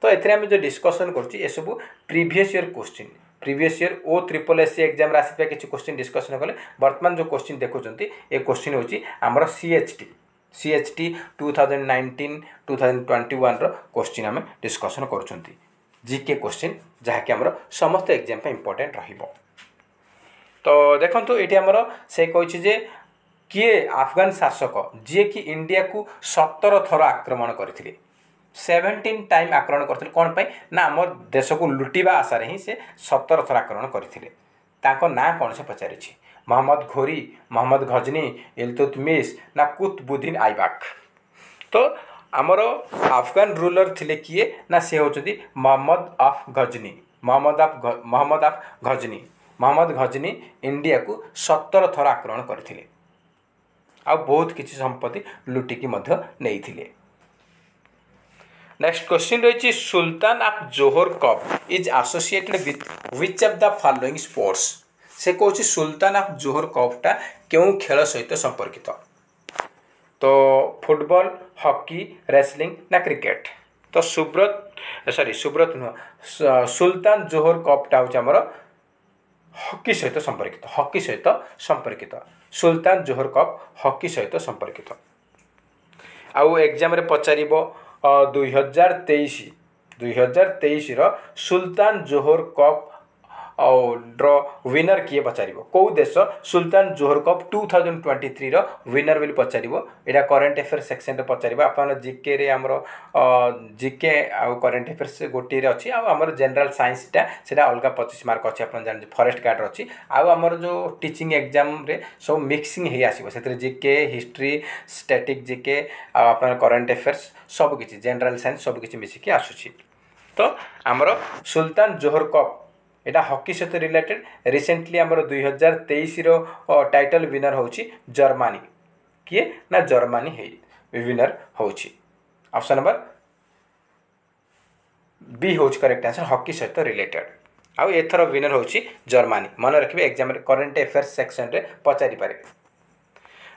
তো এতে আমি যে ডিসকসন করছি এসবু previous year question previous year O triple S C ଏକ୍ଜାମ୍ରେ ଆସିଥିବା କିଛି କୋଶ୍ଚିନ୍ ଡିସ୍କସନ୍ କଲେ ବର୍ତ୍ତମାନ ଯେଉଁ କୋଶ୍ଚିନ୍ ଦେଖୁଛନ୍ତି ଏ କୋଶ୍ଚିନ୍ ହେଉଛି ଆମର C H T C H T two thousand nineteen two thousand twenty ୱାନ୍ର କୋଶ୍ଚିନ୍ ଆମେ ଡିସ୍କସନ୍ କରୁଛନ୍ତି ଜିକେ କୋଶ୍ଚିନ୍ ଯାହାକି ଆମର ସମସ୍ତ ଏକ୍ଜାମ୍ ପାଇଁ ଇମ୍ପୋର୍ଟାଣ୍ଟ ରହିବ ତ ଦେଖନ୍ତୁ ଏଠି ଆମର ସେ କହିଛି ଯେ କିଏ ଆଫଗାନ ଶାସକ ଯିଏକି ଇଣ୍ଡିଆକୁ ସତର ଥର ଆକ୍ରମଣ କରିଥିଲେ ସେଭେଣ୍ଟିନ୍ ଟାଇମ୍ ଆକ୍ରମଣ କରିଥିଲେ କ'ଣ ପାଇଁ ନା ଆମ ଦେଶକୁ ଲୁଟିବା ଆଶାରେ ହିଁ ସେ ସତର ଥର ଆକ୍ରମଣ କରିଥିଲେ ତାଙ୍କ ନାଁ କ'ଣ ସେ ପଚାରିଛି ମହମ୍ମଦ ଘୋରି ମହମ୍ମଦ ଘଜନୀ ଇଲତୁତମିସ୍ ନା କୁତବୁଦ୍ଦିନ୍ ଆଇବାକ୍ ତ ଆମର ଆଫଗାନ ରୁଲର ଥିଲେ କିଏ ନା ସେ ହେଉଛନ୍ତି Mohammad of Ghazni Mohammad of Mohammad of Ghazni Mohammad Ghazni ଇଣ୍ଡିଆକୁ ସତର ଥର ଆକ୍ରମଣ କରିଥିଲେ ଆଉ ବହୁତ କିଛି ସମ୍ପତ୍ତି ଲୁଟିକି ମଧ୍ୟ ନେଇଥିଲେ नेक्स्ट क्वेश्चन रही Sultan of Johor cup is associated with which of the following sports से कौन सुल्तान अफ जोहर कपटा क्यों खेल सहित संपर्कित तो फुटबॉल हॉकी रेसलिंग ना क्रिकेट तो सुब्रत सॉरी सुब्रत नुह सुल्तान जोहर कपटा हूँ आम सहित संपर्कित हकी सहित संपर्कित सुल्तान जोहर कप हकी सहित संपर्कित आउ एग्जाम पचार दुई हजार तेईस दुई हजार तेईस Sultan Johor cup draw winner କିଏ ପଚାରିବ କେଉଁ ଦେଶ Sultan Johor cup two thousand twenty ଥ୍ରୀର ୱିନର୍ ବୋଲି ପଚାରିବ ଏଇଟା କରେଣ୍ଟ ଆଫେୟାର୍ସ ସେକ୍ସନ୍ରେ ପଚାରିବ ଆପଣ ଜିକେରେ ଆମର ଜିକେ ଆଉ କରେଣ୍ଟ ଆଫେୟାର୍ସ ଗୋଟିଏରେ ଅଛି ଆଉ ଆମର ଜେନେରାଲ୍ ସାଇନ୍ସଟା ସେଇଟା ଅଲଗା ପଚିଶ ମାର୍କ ଅଛି ଆପଣ ଜାଣିଛନ୍ତି ଫରେଷ୍ଟ ଗାର୍ଡ଼ର ଅଛି ଆଉ ଆମର ଯେଉଁ ଟିଚିଂ ଏକ୍ଜାମ୍ରେ ସବୁ ମିକ୍ସିଂ ହେଇ ଆସିବ ସେଥିରେ ଜିକେ ହିଷ୍ଟ୍ରି ଷ୍ଟାଟିକ୍ ଜିକେ ଆଉ ଆପଣ କରେଣ୍ଟ ଆଫେୟାର୍ସ ସବୁକିଛି ଜେନେରାଲ୍ ସାଇନ୍ସ ସବୁକିଛି ମିଶିକି ଆସୁଛି ତ ଆମର ସୁଲତାନ ଜୋହର କପ୍ এটা হকি সহ রিলেটেড রিসেন্টলি আমার দুই হাজার তেইশর টাইটল ୱିନର ହେଉଛି ଜର୍ମାନୀ କିଏ ନା ଜର୍ମାନୀ ହେଇ ୱିନର ହେଉଛି ଅପସନ୍ ନମ୍ବର ବି ହେଉଛି କରେକ୍ଟ ଆନ୍ସର୍ ହକି ସହିତ ରିଲେଟେଡ୍ ଆଉ ଏଥର ୱିନର ହେଉଛି ଜର୍ମାନୀ ମନେ ରଖିବେ ଏକ୍ଜାମ୍ରେ କରେଣ୍ଟ ଆଫେୟାର୍ସ ସେକ୍ସନ୍ରେ ପଚାରିପାରେ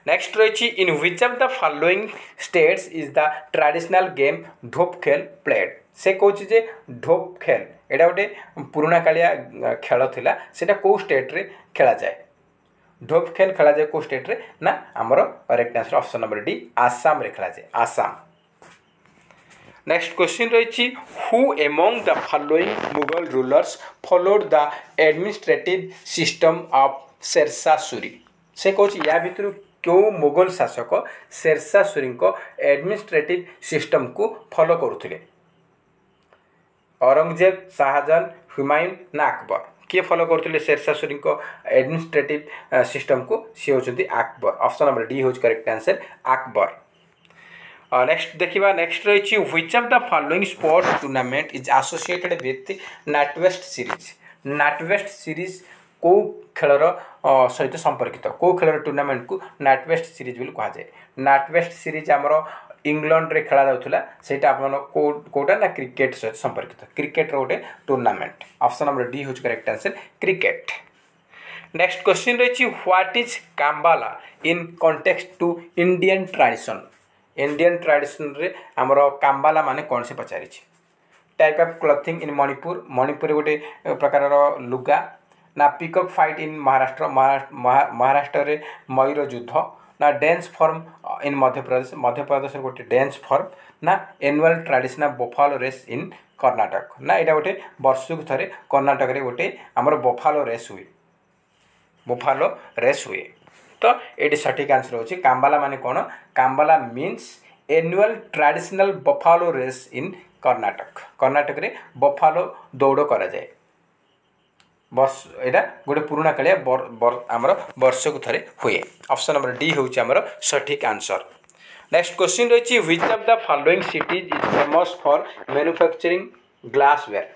ନେକ୍ସଟ ରହିଛି in which of the following states is the traditional game Dhop Khel played ସେ କହୁଛି ଯେ ଢୋପ୍ ଖେଲ୍ ଏଇଟା ଗୋଟେ ପୁରୁଣାକାଳିଆ ଖେଳ ଥିଲା ସେଇଟା କେଉଁ ଷ୍ଟେଟ୍ରେ ଖେଳାଯାଏ ଢୋପ୍ ଖେଲ୍ ଖେଳାଯାଏ କେଉଁ ଷ୍ଟେଟ୍ରେ ନା ଆମର correct answer option number D ଆସାମରେ ଖେଳାଯାଏ ଆସାମ ନେକ୍ସଟ କ୍ୱେଶ୍ଚିନ୍ ରହିଛି who among the following Mughal rulers followed the administrative system of Sher Shah Suri ସେ କହୁଛି ୟା ଭିତରୁ କେଉଁ ମୋଗଲ ଶାସକ ଶେରସା ସୁରୀଙ୍କ ଆଡମିନିଷ୍ଟ୍ରେଟିଭ୍ ସିଷ୍ଟମ୍କୁ ଫଲୋ କରୁଥିଲେ ଔରଙ୍ଗଜେବ ଶାହାଜାହାନ ହୁମାୟୁନ ନା ଆକବର କିଏ ଫଲୋ କରୁଥିଲେ ଶେରଶାହ ସୁରୀଙ୍କ ଆଡ଼ମିନିଷ୍ଟ୍ରେଟିଭ୍ ସିଷ୍ଟମକୁ ସିଏ ହେଉଛନ୍ତି ଆକବର ଅପସନ୍ ନମ୍ବର ଡି ହେଉଛି କରେକ୍ଟ ଆନ୍ସର ଆକବର ନେକ୍ସଟ ଦେଖିବା ନେକ୍ସଟ ରହିଛି which of the following sport tournament is associated with NatWest series NatWest series କେଉଁ ଖେଳର ସହିତ ସମ୍ପର୍କିତ କେଉଁ ଖେଳର ଟୁର୍ଣ୍ଣାମେଣ୍ଟକୁ ନାଟୱେଷ୍ଟ ସିରିଜ୍ ବୋଲି କୁହାଯାଏ ନାଟୱେଷ୍ଟ ସିରିଜ୍ ଆମର ଇଂଲଣ୍ଡରେ ଖେଳାଯାଉଥିଲା ସେଇଟା ଆପଣ କେଉଁଟା ନା କ୍ରିକେଟ୍ ସହିତ ସମ୍ପର୍କିତ କ୍ରିକେଟ୍ର ଗୋଟେ ଟୁର୍ଣ୍ଣାମେଣ୍ଟ ଅପସନ୍ ନମ୍ବର ଡି ହେଉଛି correct answer cricket next question ରହିଛି what is Kambala in context to Indian tradition Indian ଟ୍ରାଡ଼ିସନ୍ରେ ଆମର କାମ୍ବାଲା ମାନେ କ'ଣ ସେ ପଚାରିଛି type of clothing in Manipur ମଣିପୁରରେ ଗୋଟେ ପ୍ରକାରର ଲୁଗା ନା ପିକଅପ୍ ଫାଇଟ୍ ଇନ୍ ମହାରାଷ୍ଟ୍ର ମହାରାଷ୍ଟ୍ରରେ ମୟୂର ଯୁଦ୍ଧ ना डेंस फॉर्म इन मध्य प्रदेश मध्य प्रदेश गोटे डेंस फॉर्म ना annual traditional buffalo race in Karnataka ना यहाँ गोटे वर्षक थे कर्णाटक गोटे आमर बोफालो रेस हुए बोफालो रेस हुए तो ये सठिक आंसर हो काम्बाला मान कौन Kambala means annual traditional buffalo race in Karnataka Karnataka buffalo दौड़ कराए ବର୍ଷ ଏଇଟା ଗୋଟେ ପୁରୁଣା କାଳିଆ ଆମର ବର୍ଷକୁ ଥରେ ହୁଏ ଅପସନ୍ ନମ୍ବର ଡି ହେଉଛି ଆମର ସଠିକ୍ ଆନ୍ସର୍ ନେକ୍ସଟ କ୍ୱେଶ୍ଚିନ୍ ରହିଛି which of the following cities is famous for manufacturing glassware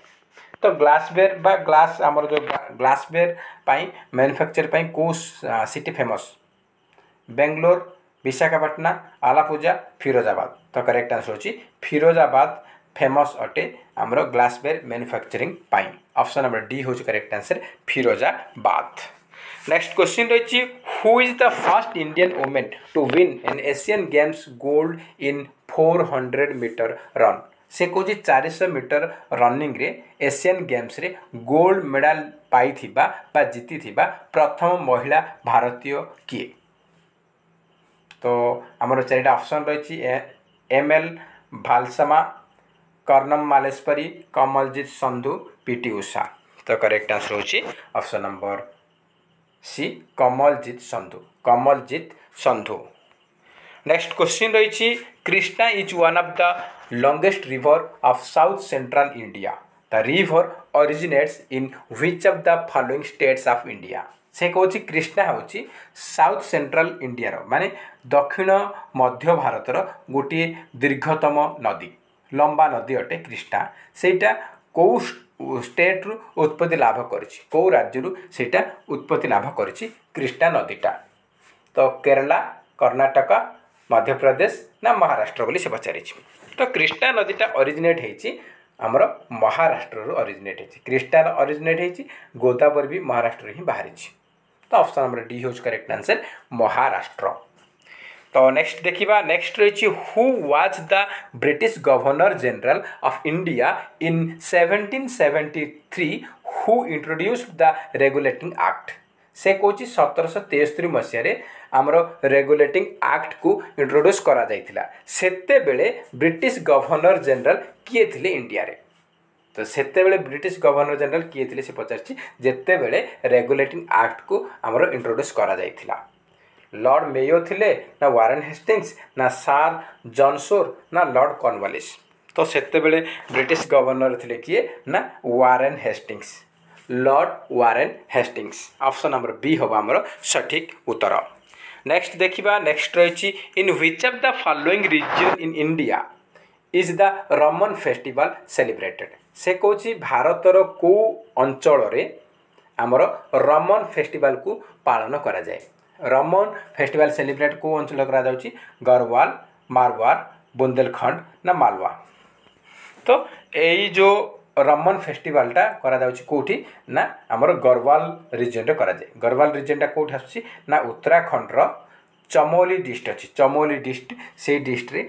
ତ ଗ୍ଲାସ୍ୱେର୍ ବା ଗ୍ଲାସ୍ ଆମର ଯେଉଁ ଗ୍ଲାସ୍ୱେର୍ ପାଇଁ ମ୍ୟାନୁଫ୍ୟାକ୍ଚର୍ ପାଇଁ କେଉଁ ସିଟି ଫେମସ୍ ବେଙ୍ଗଲୋର ବିଶାଖାପାଟଣା ଆଲାପୁଜା ଫିରୋଜାବାଦ ତ କରେକ୍ଟ ଆନ୍ସର୍ ହେଉଛି ଫିରୋଜାବାଦ ଫେମସ୍ ଅଟେ ଆମର ଗ୍ଲାସୱେର୍ ମ୍ୟାନୁଫ୍ୟାକ୍ଚରିଂ ପାଇଁ ଅପସନ୍ ନମ୍ବର ଡି ହେଉଛି correct answer Firozabad next question ରହିଛି who is the first Indian women to win an Asian games gold in four hundred metre run ସେ କହୁଛି ଚାରିଶହ ମିଟର ରନିଂରେ ଏସିଆନ୍ ଗେମ୍ସରେ ଗୋଲ୍ଡ ମେଡ଼ାଲ ପାଇଥିବା ବା ଜିତିଥିବା ପ୍ରଥମ ମହିଳା ଭାରତୀୟ କିଏ ତ ଆମର ଚାରିଟା ଅପସନ୍ ରହିଛି M L Valsamma Karnam Malleswari Kamaljeet Sandhu PT Usha तो correct answer option number C Kamaljeet Sandhu Kamaljeet Sandhu next question रही Krishna is one of the longest river of south central India the river originates in which of the following states of India से कौन कृष्णा हूँ south central India माने दक्षिण मध्य भारतर गोटे दीर्घतम नदी ଲମ୍ବା ନଦୀ ଅଟେ କ୍ରିଷ୍ଣା ସେଇଟା କେଉଁ ଷ୍ଟେଟ୍ରୁ ଉତ୍ପତ୍ତି ଲାଭ କରିଛି କେଉଁ ରାଜ୍ୟରୁ ସେଇଟା ଉତ୍ପତ୍ତି ଲାଭ କରିଛି କ୍ରିଷ୍ଣା ନଦୀଟା ତ କେରଲା କର୍ଣ୍ଣାଟକ ମଧ୍ୟପ୍ରଦେଶ ନା ମହାରାଷ୍ଟ୍ର ବୋଲି ସେ ପଚାରିଛି ତ କ୍ରିଷ୍ଣା ନଦୀଟା ଅରିଜିନେଟ୍ ହେଇଛି ଆମର ମହାରାଷ୍ଟ୍ରରୁ ଅରିଜିନେଟ୍ ହେଇଛି କ୍ରିଷ୍ଣାର ଅରିଜିନେଟ୍ ହେଇଛି ଗୋଦାବରୀ ବି ମହାରାଷ୍ଟ୍ରରୁ ହିଁ ବାହାରିଛି ତ ଅପସନ୍ ନମ୍ବର ଡି ହେଉଛି କରେକ୍ଟ ଆନ୍ସର୍ ମହାରାଷ୍ଟ୍ର तो नेक्स्ट देखा नेक्स्ट रही who was the British governor general of India in 1773 who introduced the regulating act से कौच सतरश तेस्तरी मसीह आमर रेगुलेटिंग एक्ट को इंट्रोड्यूस करा जाइला ब्रिटिश गवर्नर जनरल किए थे इंडिया तो से ब्रिट गवर्नर जनरल किए थे से पचारे बड़े रेगुलेटिंग एक्ट को आमर इंट्रोड्यूस करा লর্ড মেয়ো লে না ওয়ারেন হেস্টিংস না সার জনসোর না লর্ড କର୍ଣ୍ଣୱାଲିସ୍ তো সেতবে ব্রিটিশ গভর্নর লে কি না Warren Hastings lord Warren Hastings option number B হব আমার সঠিক উত্তর নেক্সট দেখিবা নেক্সট রয়েছে in which of the following region in India is the Raman festival celebrated সে কৌছি ভারতর কেউ অঞ্চলরে আমার রমন ফেস্টিভাল কু পালন করা যায় ରମନ ଫେଷ୍ଟିଭାଲ ସେଲିବ୍ରେଟ୍ କେଉଁ ଅଞ୍ଚଳରେ କରାଯାଉଛି ଗରୱାଲ ମାରୱାର ବୁନ୍ଦେଲଖଣ୍ଡ ନା ମାଲୱା ତ ଏଇ ଯେଉଁ ରମନ ଫେଷ୍ଟିଭାଲଟା କରାଯାଉଛି କେଉଁଠି ନା ଆମର ଗରୱାଲ ରିଜନରେ କରାଯାଏ ଗରୱାଲ ରିଜନଟା କେଉଁଠି ଆସୁଛି ନା ଉତ୍ତରାଖଣ୍ଡର ଚମୌଲି ଡିଷ୍ଟ୍ ଅଛି ଚମୌଲି ଡିଷ୍ଟ୍ ସେଇ ଡିଷ୍ଟ୍ରେ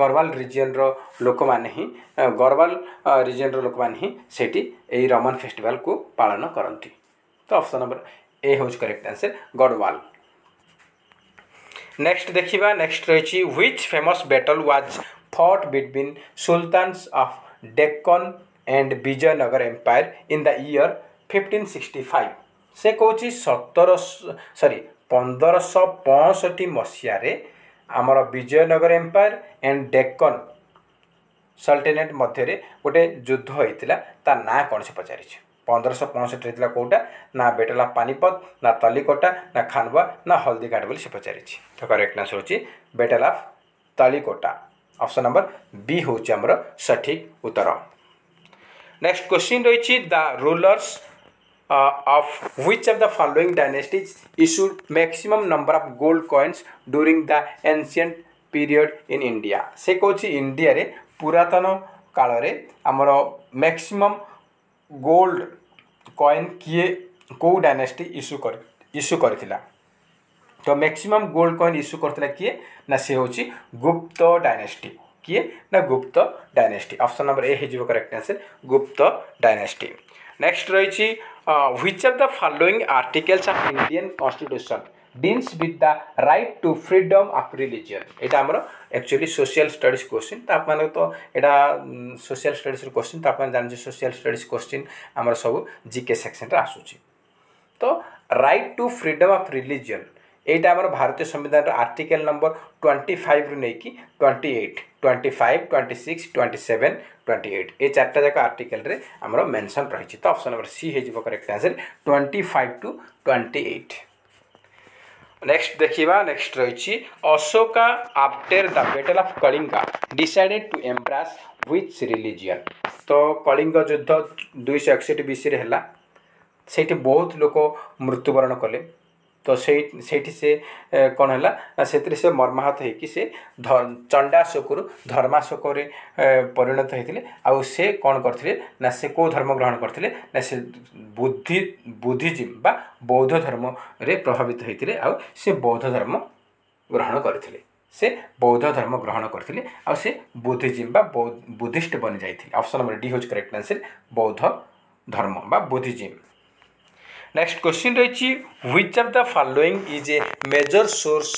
ଗରୱାଲ ରିଜିଅନ୍ର ଲୋକମାନେ ହିଁ ଗରୱାଲ ରିଜିଅନ୍ର ଲୋକମାନେ ହିଁ ସେଇଠି ଏହି ରମନ ଫେଷ୍ଟିଭାଲକୁ ପାଳନ କରନ୍ତି ତ ଅପସନ୍ ନମ୍ବର ଏ ହେଉଛି କରେକ୍ଟ ଆନ୍ସର୍ ଗଡ଼ୱାଲ ନେକ୍ସଟ ଦେଖିବା ନେକ୍ସଟ ରହିଛି which famous battle was fought between sultans of Deccan and Vijayanagara empire in the year fifteen sixty five ସେ କହୁଛି ସତର ସରି ପନ୍ଦରଶହ ପଞ୍ଚଷଠି ମସିହାରେ ଆମର Vijayanagara empire and Deccan sultanate ମଧ୍ୟରେ ଗୋଟେ ଯୁଦ୍ଧ ହୋଇଥିଲା ତା ନାଁ କ'ଣ ସେ ପଚାରିଛି ପନ୍ଦରଶହ ପଞ୍ଚଷଠି ହେଇଥିଲା କେଉଁଟା ନା ବେଟଲା ପାନିପତ ନା ତଲିକୋଟା ନା ଖାନବା ନା ହଳଦିଘାଟ ବୋଲି ସେ ପଚାରିଛି ତ କରେକ୍ଟ ଆନ୍ସର ହେଉଛି battle of Talikota option number B ହେଉଛି ଆମର ସଠିକ୍ ଉତ୍ତର ନେକ୍ସଟ କ୍ୱେଶ୍ଚିନ୍ ରହିଛି the rulers of which of the following dynasties issued maximum number of gold coins during the ancient period in India ସେ କହୁଛି ଇଣ୍ଡିଆରେ ପୁରାତନ କାଳରେ ଆମର ମ୍ୟାକ୍ସିମମ୍ ଗୋଲ୍ଡ କଏନ୍ କିଏ କେଉଁ ଡାଇନାଷ୍ଟି ଇସ୍ୟୁ କରି ଇସ୍ୟୁ କରିଥିଲା ତ ମ୍ୟାକ୍ସିମମ୍ ଗୋଲ୍ଡ କଏନ୍ ଇସ୍ୟୁ କରିଥିଲା କିଏ ନା ସେ ହେଉଛି ଗୁପ୍ତ ଡାଇନାଷ୍ଟି କିଏ ନା Gupta dynasty option number A ହେଇଯିବ correct answer Gupta dynasty next ରହିଛି which of the following articles of Indian constitution deals with the right to freedom of religion এটা আমার একচুয়ালি সোশিয়াল স্টডিজ কোশ্চিন তো আপনার তো এটা সোশিয়াল স্টডিজর কোশ্চিন তো আপনার জানিছে সোশিয়াল স্টডিজ কোশ্চিন আমার সবু জিকে সেকশনরে আসুচি তো right to freedom of religion এইটা আমার ভারতীয় সংবিধানের আর্টিকেল নম্বর টোয়েন্টি ফাইভ্রু নেইকি twenty eight twenty five twenty six twenty seven twenty eight এই চারটা যাক আর্টিকেলরে আমার মেনশন রয়েছে তো অপশন নম্বর সি হয়ে correct answer twenty five to twenty eight next देखा नेक्स्ट रही Ashoka after the battle of Kalinga decided to embrace which religion तो कलिंग युद्ध दुईश एकसठ बीस है সেইটি বহুত লোক মৃত্যুবরণ কলে ତ ସେଇ ସେଇଠି ସେ କ'ଣ ହେଲା ନା ସେଥିରେ ସେ ମର୍ମାହତ ହେଇକି ସେ ଚଣ୍ଡାଶୋକରୁ ଧର୍ମାଶୋକରେ ପରିଣତ ହେଇଥିଲେ ଆଉ ସେ କ'ଣ କରିଥିଲେ ନା ସେ କେଉଁ ଧର୍ମ ଗ୍ରହଣ କରିଥିଲେ ନା ସେ ବୁଦ୍ଧି ବୁଦ୍ଧିଜିମ୍ ବା ବୌଦ୍ଧ ଧର୍ମରେ ପ୍ରଭାବିତ ହେଇଥିଲେ ଆଉ ସେ ବୌଦ୍ଧ ଧର୍ମ ଗ୍ରହଣ କରିଥିଲେ ସେ ବୌଦ୍ଧ ଧର୍ମ ଗ୍ରହଣ କରିଥିଲେ ଆଉ ସେ ବୁଦ୍ଧିଜିମ୍ ବା ବୁଦ୍ଧିଷ୍ଟ ବନିଯାଇଥିଲେ ଅପସନ୍ ନମ୍ବର ଡି ହେଉଛି କରେକ୍ଟ ଆନ୍ସର୍ ବୌଦ୍ଧ ଧର୍ମ ବା ବୁଦ୍ଧିଜିମ୍ নেক্সট কোশ্চিন রয়েছে which of the following is a major source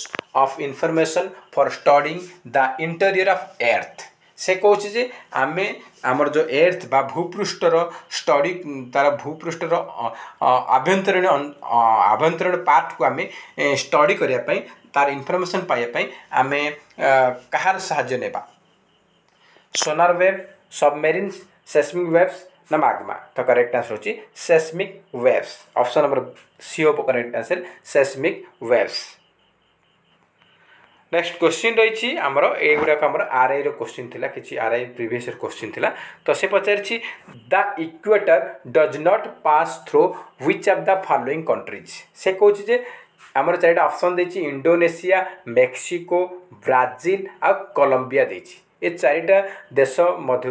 of information for studying the interior of earth সে কৌছি যে আমি আমার যে এর্থ বা ভূপৃষ্ঠর স্টডি তার ভূপৃষ্ঠর আভ্যন্তরীণ আভ্যন্তরীণ পার্টকু আমি স্টডি করা তার ইনফরমেশন পাইবা আমি কাহার সাহায্য নেবা sonar wave submarine seismic waves the magma. The correct answer is seismic waves. Option number C of correct answer seismic waves. Next question রয়েছে আমার এইগুড়াক আমার আরআই র কোশ্চিন লা কিছু আরআই প্রিভিয়াস ইয়ার কোশ্চিন লা তো সে পচারিছি the equator does not pass through which of the following countries সে কৌছি যে আমার চারিটা অপশন দিয়েছি ইন্ডোনেসিয়া মেক্সিকো ব্রাজিল আর কলম্বিয়া দিয়েছি এ চারিটা দেশ মধ্যে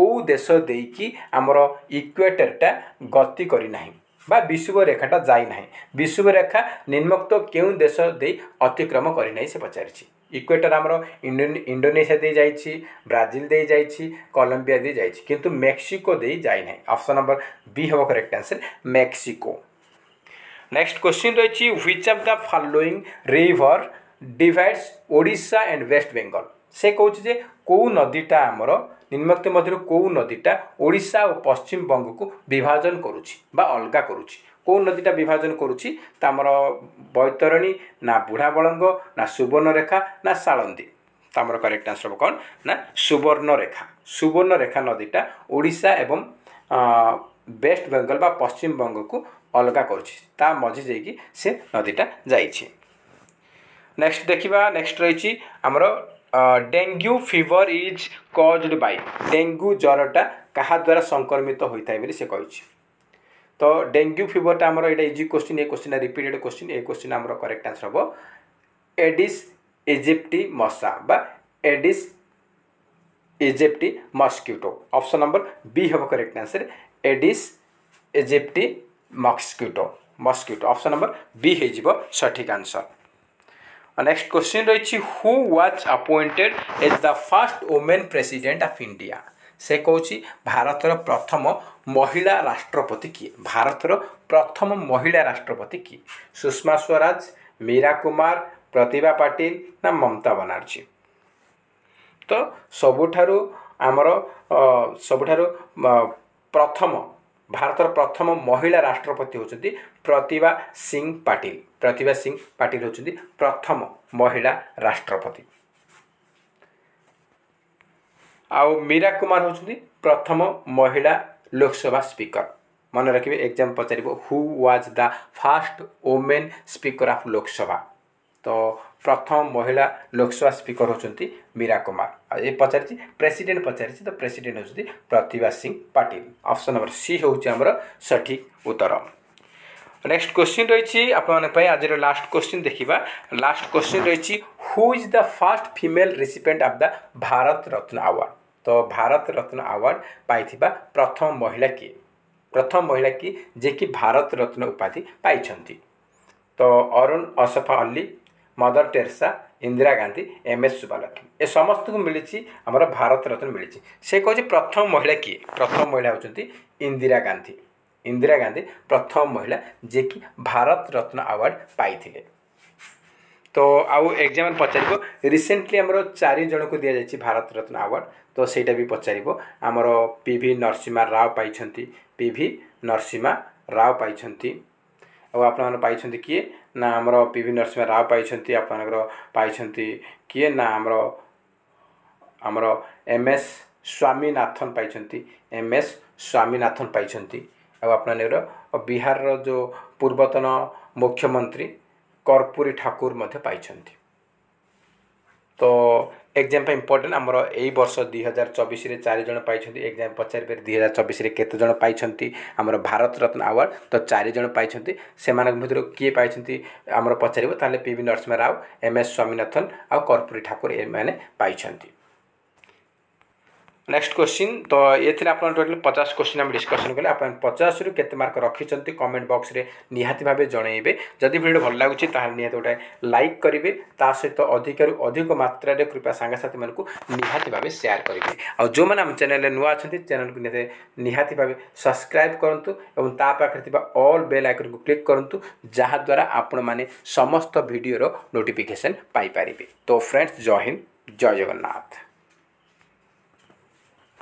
କେଉଁ ଦେଶ ଦେଇକି ଆମର ଇକ୍ୱେଟରଟା ଗତି କରିନାହିଁ ବା ବିଷୁବ ରେଖାଟା ଯାଇନାହିଁ ବିଷୁବ ରେଖା ନିମ୍ନୋକ୍ତ କେଉଁ ଦେଶ ଦେଇ ଅତିକ୍ରମ କରିନାହିଁ ସେ ପଚାରିଛି ଇକ୍ୱେଟର ଆମର ଇଣ୍ଡୋନେସିଆ ଦେଇ ଯାଇଛି ବ୍ରାଜିଲ ଦେଇ ଯାଇଛି କଲମ୍ବିଆ ଦେଇ ଯାଇଛି କିନ୍ତୁ ମେକ୍ସିକୋ ଦେଇ ଯାଇନାହିଁ ଅପସନ୍ ନମ୍ବର ବି ହେବ correct answer Mexico next question ରହିଛି which of the following river divides Odisha and West Bengal ସେ କହୁଛି ଯେ କେଉଁ ନଦୀଟା ଆମର ନିମ୍ନକ୍ତ ମଧ୍ୟରୁ କେଉଁ ନଦୀଟା ଓଡ଼ିଶା ଓ ପଶ୍ଚିମବଙ୍ଗକୁ ବିଭାଜନ କରୁଛି ବା ଅଲଗା କରୁଛି କେଉଁ ନଦୀଟା ବିଭାଜନ କରୁଛି ତ ଆମର ବୈତରଣୀ ନା ବୁଢ଼ାବଳଙ୍ଗ ନା ସୁବର୍ଣ୍ଣରେଖା ନା ଶାଳନ୍ଦୀ ତ ଆମର କରେକ୍ଟ ଆନ୍ସର୍ ହେବ କ'ଣ ନା ସୁବର୍ଣ୍ଣରେଖା ସୁବର୍ଣ୍ଣରେଖା ନଦୀଟା ଓଡ଼ିଶା ଏବଂ ବେଷ୍ଟ ବେଙ୍ଗଲ ବା ପଶ୍ଚିମବଙ୍ଗକୁ ଅଲଗା କରୁଛି ତା ମଝି ଯାଇକି ସେ ନଦୀଟା ଯାଇଛି ନେକ୍ସଟ ଦେଖିବା ନେକ୍ସଟ ରହିଛି ଆମର dengue fever is caused by dengue ଜ୍ୱରଟା କାହା ଦ୍ୱାରା ସଂକ୍ରମିତ ହୋଇଥାଏ ବୋଲି ସେ କହିଛି ତ ଡେଙ୍ଗୁ ଫିଭରଟା ଆମର ଏଇଟା ଇଜି କୋଶ୍ଚିନ୍ ଏ କୋଶ୍ଚିନ୍ ରିପିଟେଡ଼ କୋଶ୍ଚିନ୍ ଏ କୋଶ୍ଚିନ୍ ଆମର କରେକ୍ଟ ଆନ୍ସର ହେବ ଏଡିସ୍ ଇଜିପ୍ଟି ମଶା ବା Aedes aegypti mosquito option number B ହେବ correct answer Aedes aegypti mosquito mosquito option number B ହେଇଯିବ ସଠିକ୍ ଆନ୍ସର নেক্সট কোশ্চিন রয়েছে who was appointed as the first women president of India ସେ କହୁଛି ଭାରତର ପ୍ରଥମ ମହିଳା ରାଷ୍ଟ୍ରପତି କିଏ ଭାରତର ପ୍ରଥମ ମହିଳା ରାଷ୍ଟ୍ରପତି କିଏ ସୁଷମା ସ୍ୱରାଜ ମୀରା କୁମାର ପ୍ରତିଭା ପାଟିଲ ନା ମମତା ବାନାର୍ଜୀ ତ ସବୁଠାରୁ ଆମର ସବୁଠାରୁ ପ୍ରଥମ ଭାରତର ପ୍ରଥମ ମହିଳା ରାଷ୍ଟ୍ରପତି ହେଉଛନ୍ତି ପ୍ରତିଭା ସିଂ ପାଟିଲ ପ୍ରତିଭା ସିଂ ପାଟିଲ ହେଉଛନ୍ତି ପ୍ରଥମ ମହିଳା ରାଷ୍ଟ୍ରପତି ଆଉ ମୀରା କୁମାର ହେଉଛନ୍ତି ପ୍ରଥମ ମହିଳା ଲୋକସଭା ସ୍ପିକର ମନେ ରଖିବେ ଏକ୍ଜାମ୍ ପଚାରିବ who was the first women speaker of Lok Sabha ତ ପ୍ରଥମ ମହିଳା ଲୋକସଭା ସ୍ପିକର ହେଉଛନ୍ତି ମୀରା କୁମାର ଆଉ ଏ ପଚାରିଛି ପ୍ରେସିଡେଣ୍ଟ ପଚାରିଛି ତ ପ୍ରେସିଡେଣ୍ଟ ହେଉଛନ୍ତି Pratibha Singh Patil option number C ହେଉଛି ଆମର ସଠିକ୍ ଉତ୍ତର ନେକ୍ସଟ କ୍ୱେଶ୍ଚିନ୍ ରହିଛି ଆପଣମାନଙ୍କ ପାଇଁ ଆଜିର ଲାଷ୍ଟ କ୍ୱେଶ୍ଚିନ୍ ଦେଖିବା ଲାଷ୍ଟ କ୍ୱେଶ୍ଚିନ୍ ରହିଛି who is the first female recipient of the Bharat Ratna award ତ ଭାରତ ରତ୍ନ ଆୱାର୍ଡ଼ ପାଇଥିବା ପ୍ରଥମ ମହିଳା କିଏ ପ୍ରଥମ ମହିଳା କିଏ ଯିଏକି ଭାରତ ରତ୍ନ ଉପାଧି ପାଇଛନ୍ତି ତ Aruna Asaf Ali mother Teresa Indira Gandhi M S Subbulakshmi ए समस्त को मिली अब भारत रत्न मिली से कह प्रथम महिला कि प्रथम महिला हेर्छ इंदिरा गांधी इंदिरा गांधी प्रथम महिला जे जि भारत रत्न अवार्ड तो आउ एक्जाम पचार रिसेन्टली अब चारजको दिन भारत रत्न अवार्ड तो तिमी पचार पिभि नरसिमा राव पारसिमा राव पाए ନା ଆମର ପି ଭି ନରସିଂହ ରାଓ ପାଇଛନ୍ତି ଆପଣଙ୍କର ପାଇଛନ୍ତି କିଏ ନା ଆମର ଆମର ଏମ୍ ଏସ୍ ସ୍ୱାମୀନାଥନ ପାଇଛନ୍ତି ଏମ୍ ଏସ୍ ସ୍ୱାମୀନାଥନ ପାଇଛନ୍ତି ଆଉ ଆପଣଙ୍କର ବିହାରର ଯେଉଁ ପୂର୍ବତନ ମୁଖ୍ୟମନ୍ତ୍ରୀ କର୍ପୁରୀ ଠାକୁର ମଧ୍ୟ ପାଇଛନ୍ତି ତ ଏକ୍ଜାମ୍ ପାଇଁ ଇମ୍ପୋର୍ଟାଣ୍ଟ ଆମର ଏଇ ବର୍ଷ ଦୁଇ ହଜାର ଚବିଶରେ ଜଣ ପାଇଛନ୍ତି ଏକ୍ଜାମ୍ ପଚାରିପାରିବେ ଦୁଇ ହଜାର ଚବିଶରେ ଜଣ ପାଇଛନ୍ତି ଆମର ଭାରତ ରତ୍ନ ଆୱାର୍ଡ଼ ତ ଚାରି ଜଣ ପାଇଛନ୍ତି ସେମାନଙ୍କ ଭିତରୁ କିଏ ପାଇଛନ୍ତି ଆମର ପଚାରିବ ତାହେଲେ P V Narasimha Rao M S Swaminathan ଆଉ କର୍ପୁରୀ ଠାକୁର ଏମାନେ ପାଇଛନ୍ତି ନେକ୍ସଟ କ୍ୱେଶ୍ଚିନ୍ ତ ଏଥିରେ ଆପଣ ଟୋଟାଲି ପଚାଶ କ୍ୱେଶ୍ଚିନ୍ ଆମେ ଡିସ୍କସନ୍ କଲେ ଆପଣ ପଚାଶରୁ କେତେ ମାର୍କ ରଖିଛନ୍ତି କମେଣ୍ଟ ବକ୍ସରେ ନିହାତି ଭାବେ ଜଣାଇବେ ଯଦି ଭିଡ଼ିଓ ଭଲ ଲାଗୁଛି ତାହେଲେ ନିହାତି ଗୋଟେ ଲାଇକ୍ କରିବେ ତା ସହିତ ଅଧିକରୁ ଅଧିକ ମାତ୍ରାରେ କୃପା ସାଙ୍ଗସାଥିମାନଙ୍କୁ ନିହାତି ଭାବେ ସେୟାର କରିବେ ଆଉ ଯେଉଁମାନେ ଆମ ଚ୍ୟାନେଲରେ ନୂଆ ଅଛନ୍ତି ଚ୍ୟାନେଲକୁ ନିହାତି ନିହାତି ଭାବେ ସବସ୍କ୍ରାଇବ୍ କରନ୍ତୁ ଏବଂ ତା ପାଖରେ ଥିବା ଅଲ୍ ବେଲ୍ ଆଇକନ୍କୁ କ୍ଲିକ୍ କରନ୍ତୁ ଯାହାଦ୍ୱାରା ଆପଣମାନେ ସମସ୍ତ ଭିଡ଼ିଓର ନୋଟିଫିକେସନ୍ ପାଇପାରିବେ ତ ଫ୍ରେଣ୍ଡସ୍ ଜୟ ହିନ୍ଦ ଜୟ ଜଗନ୍ନାଥ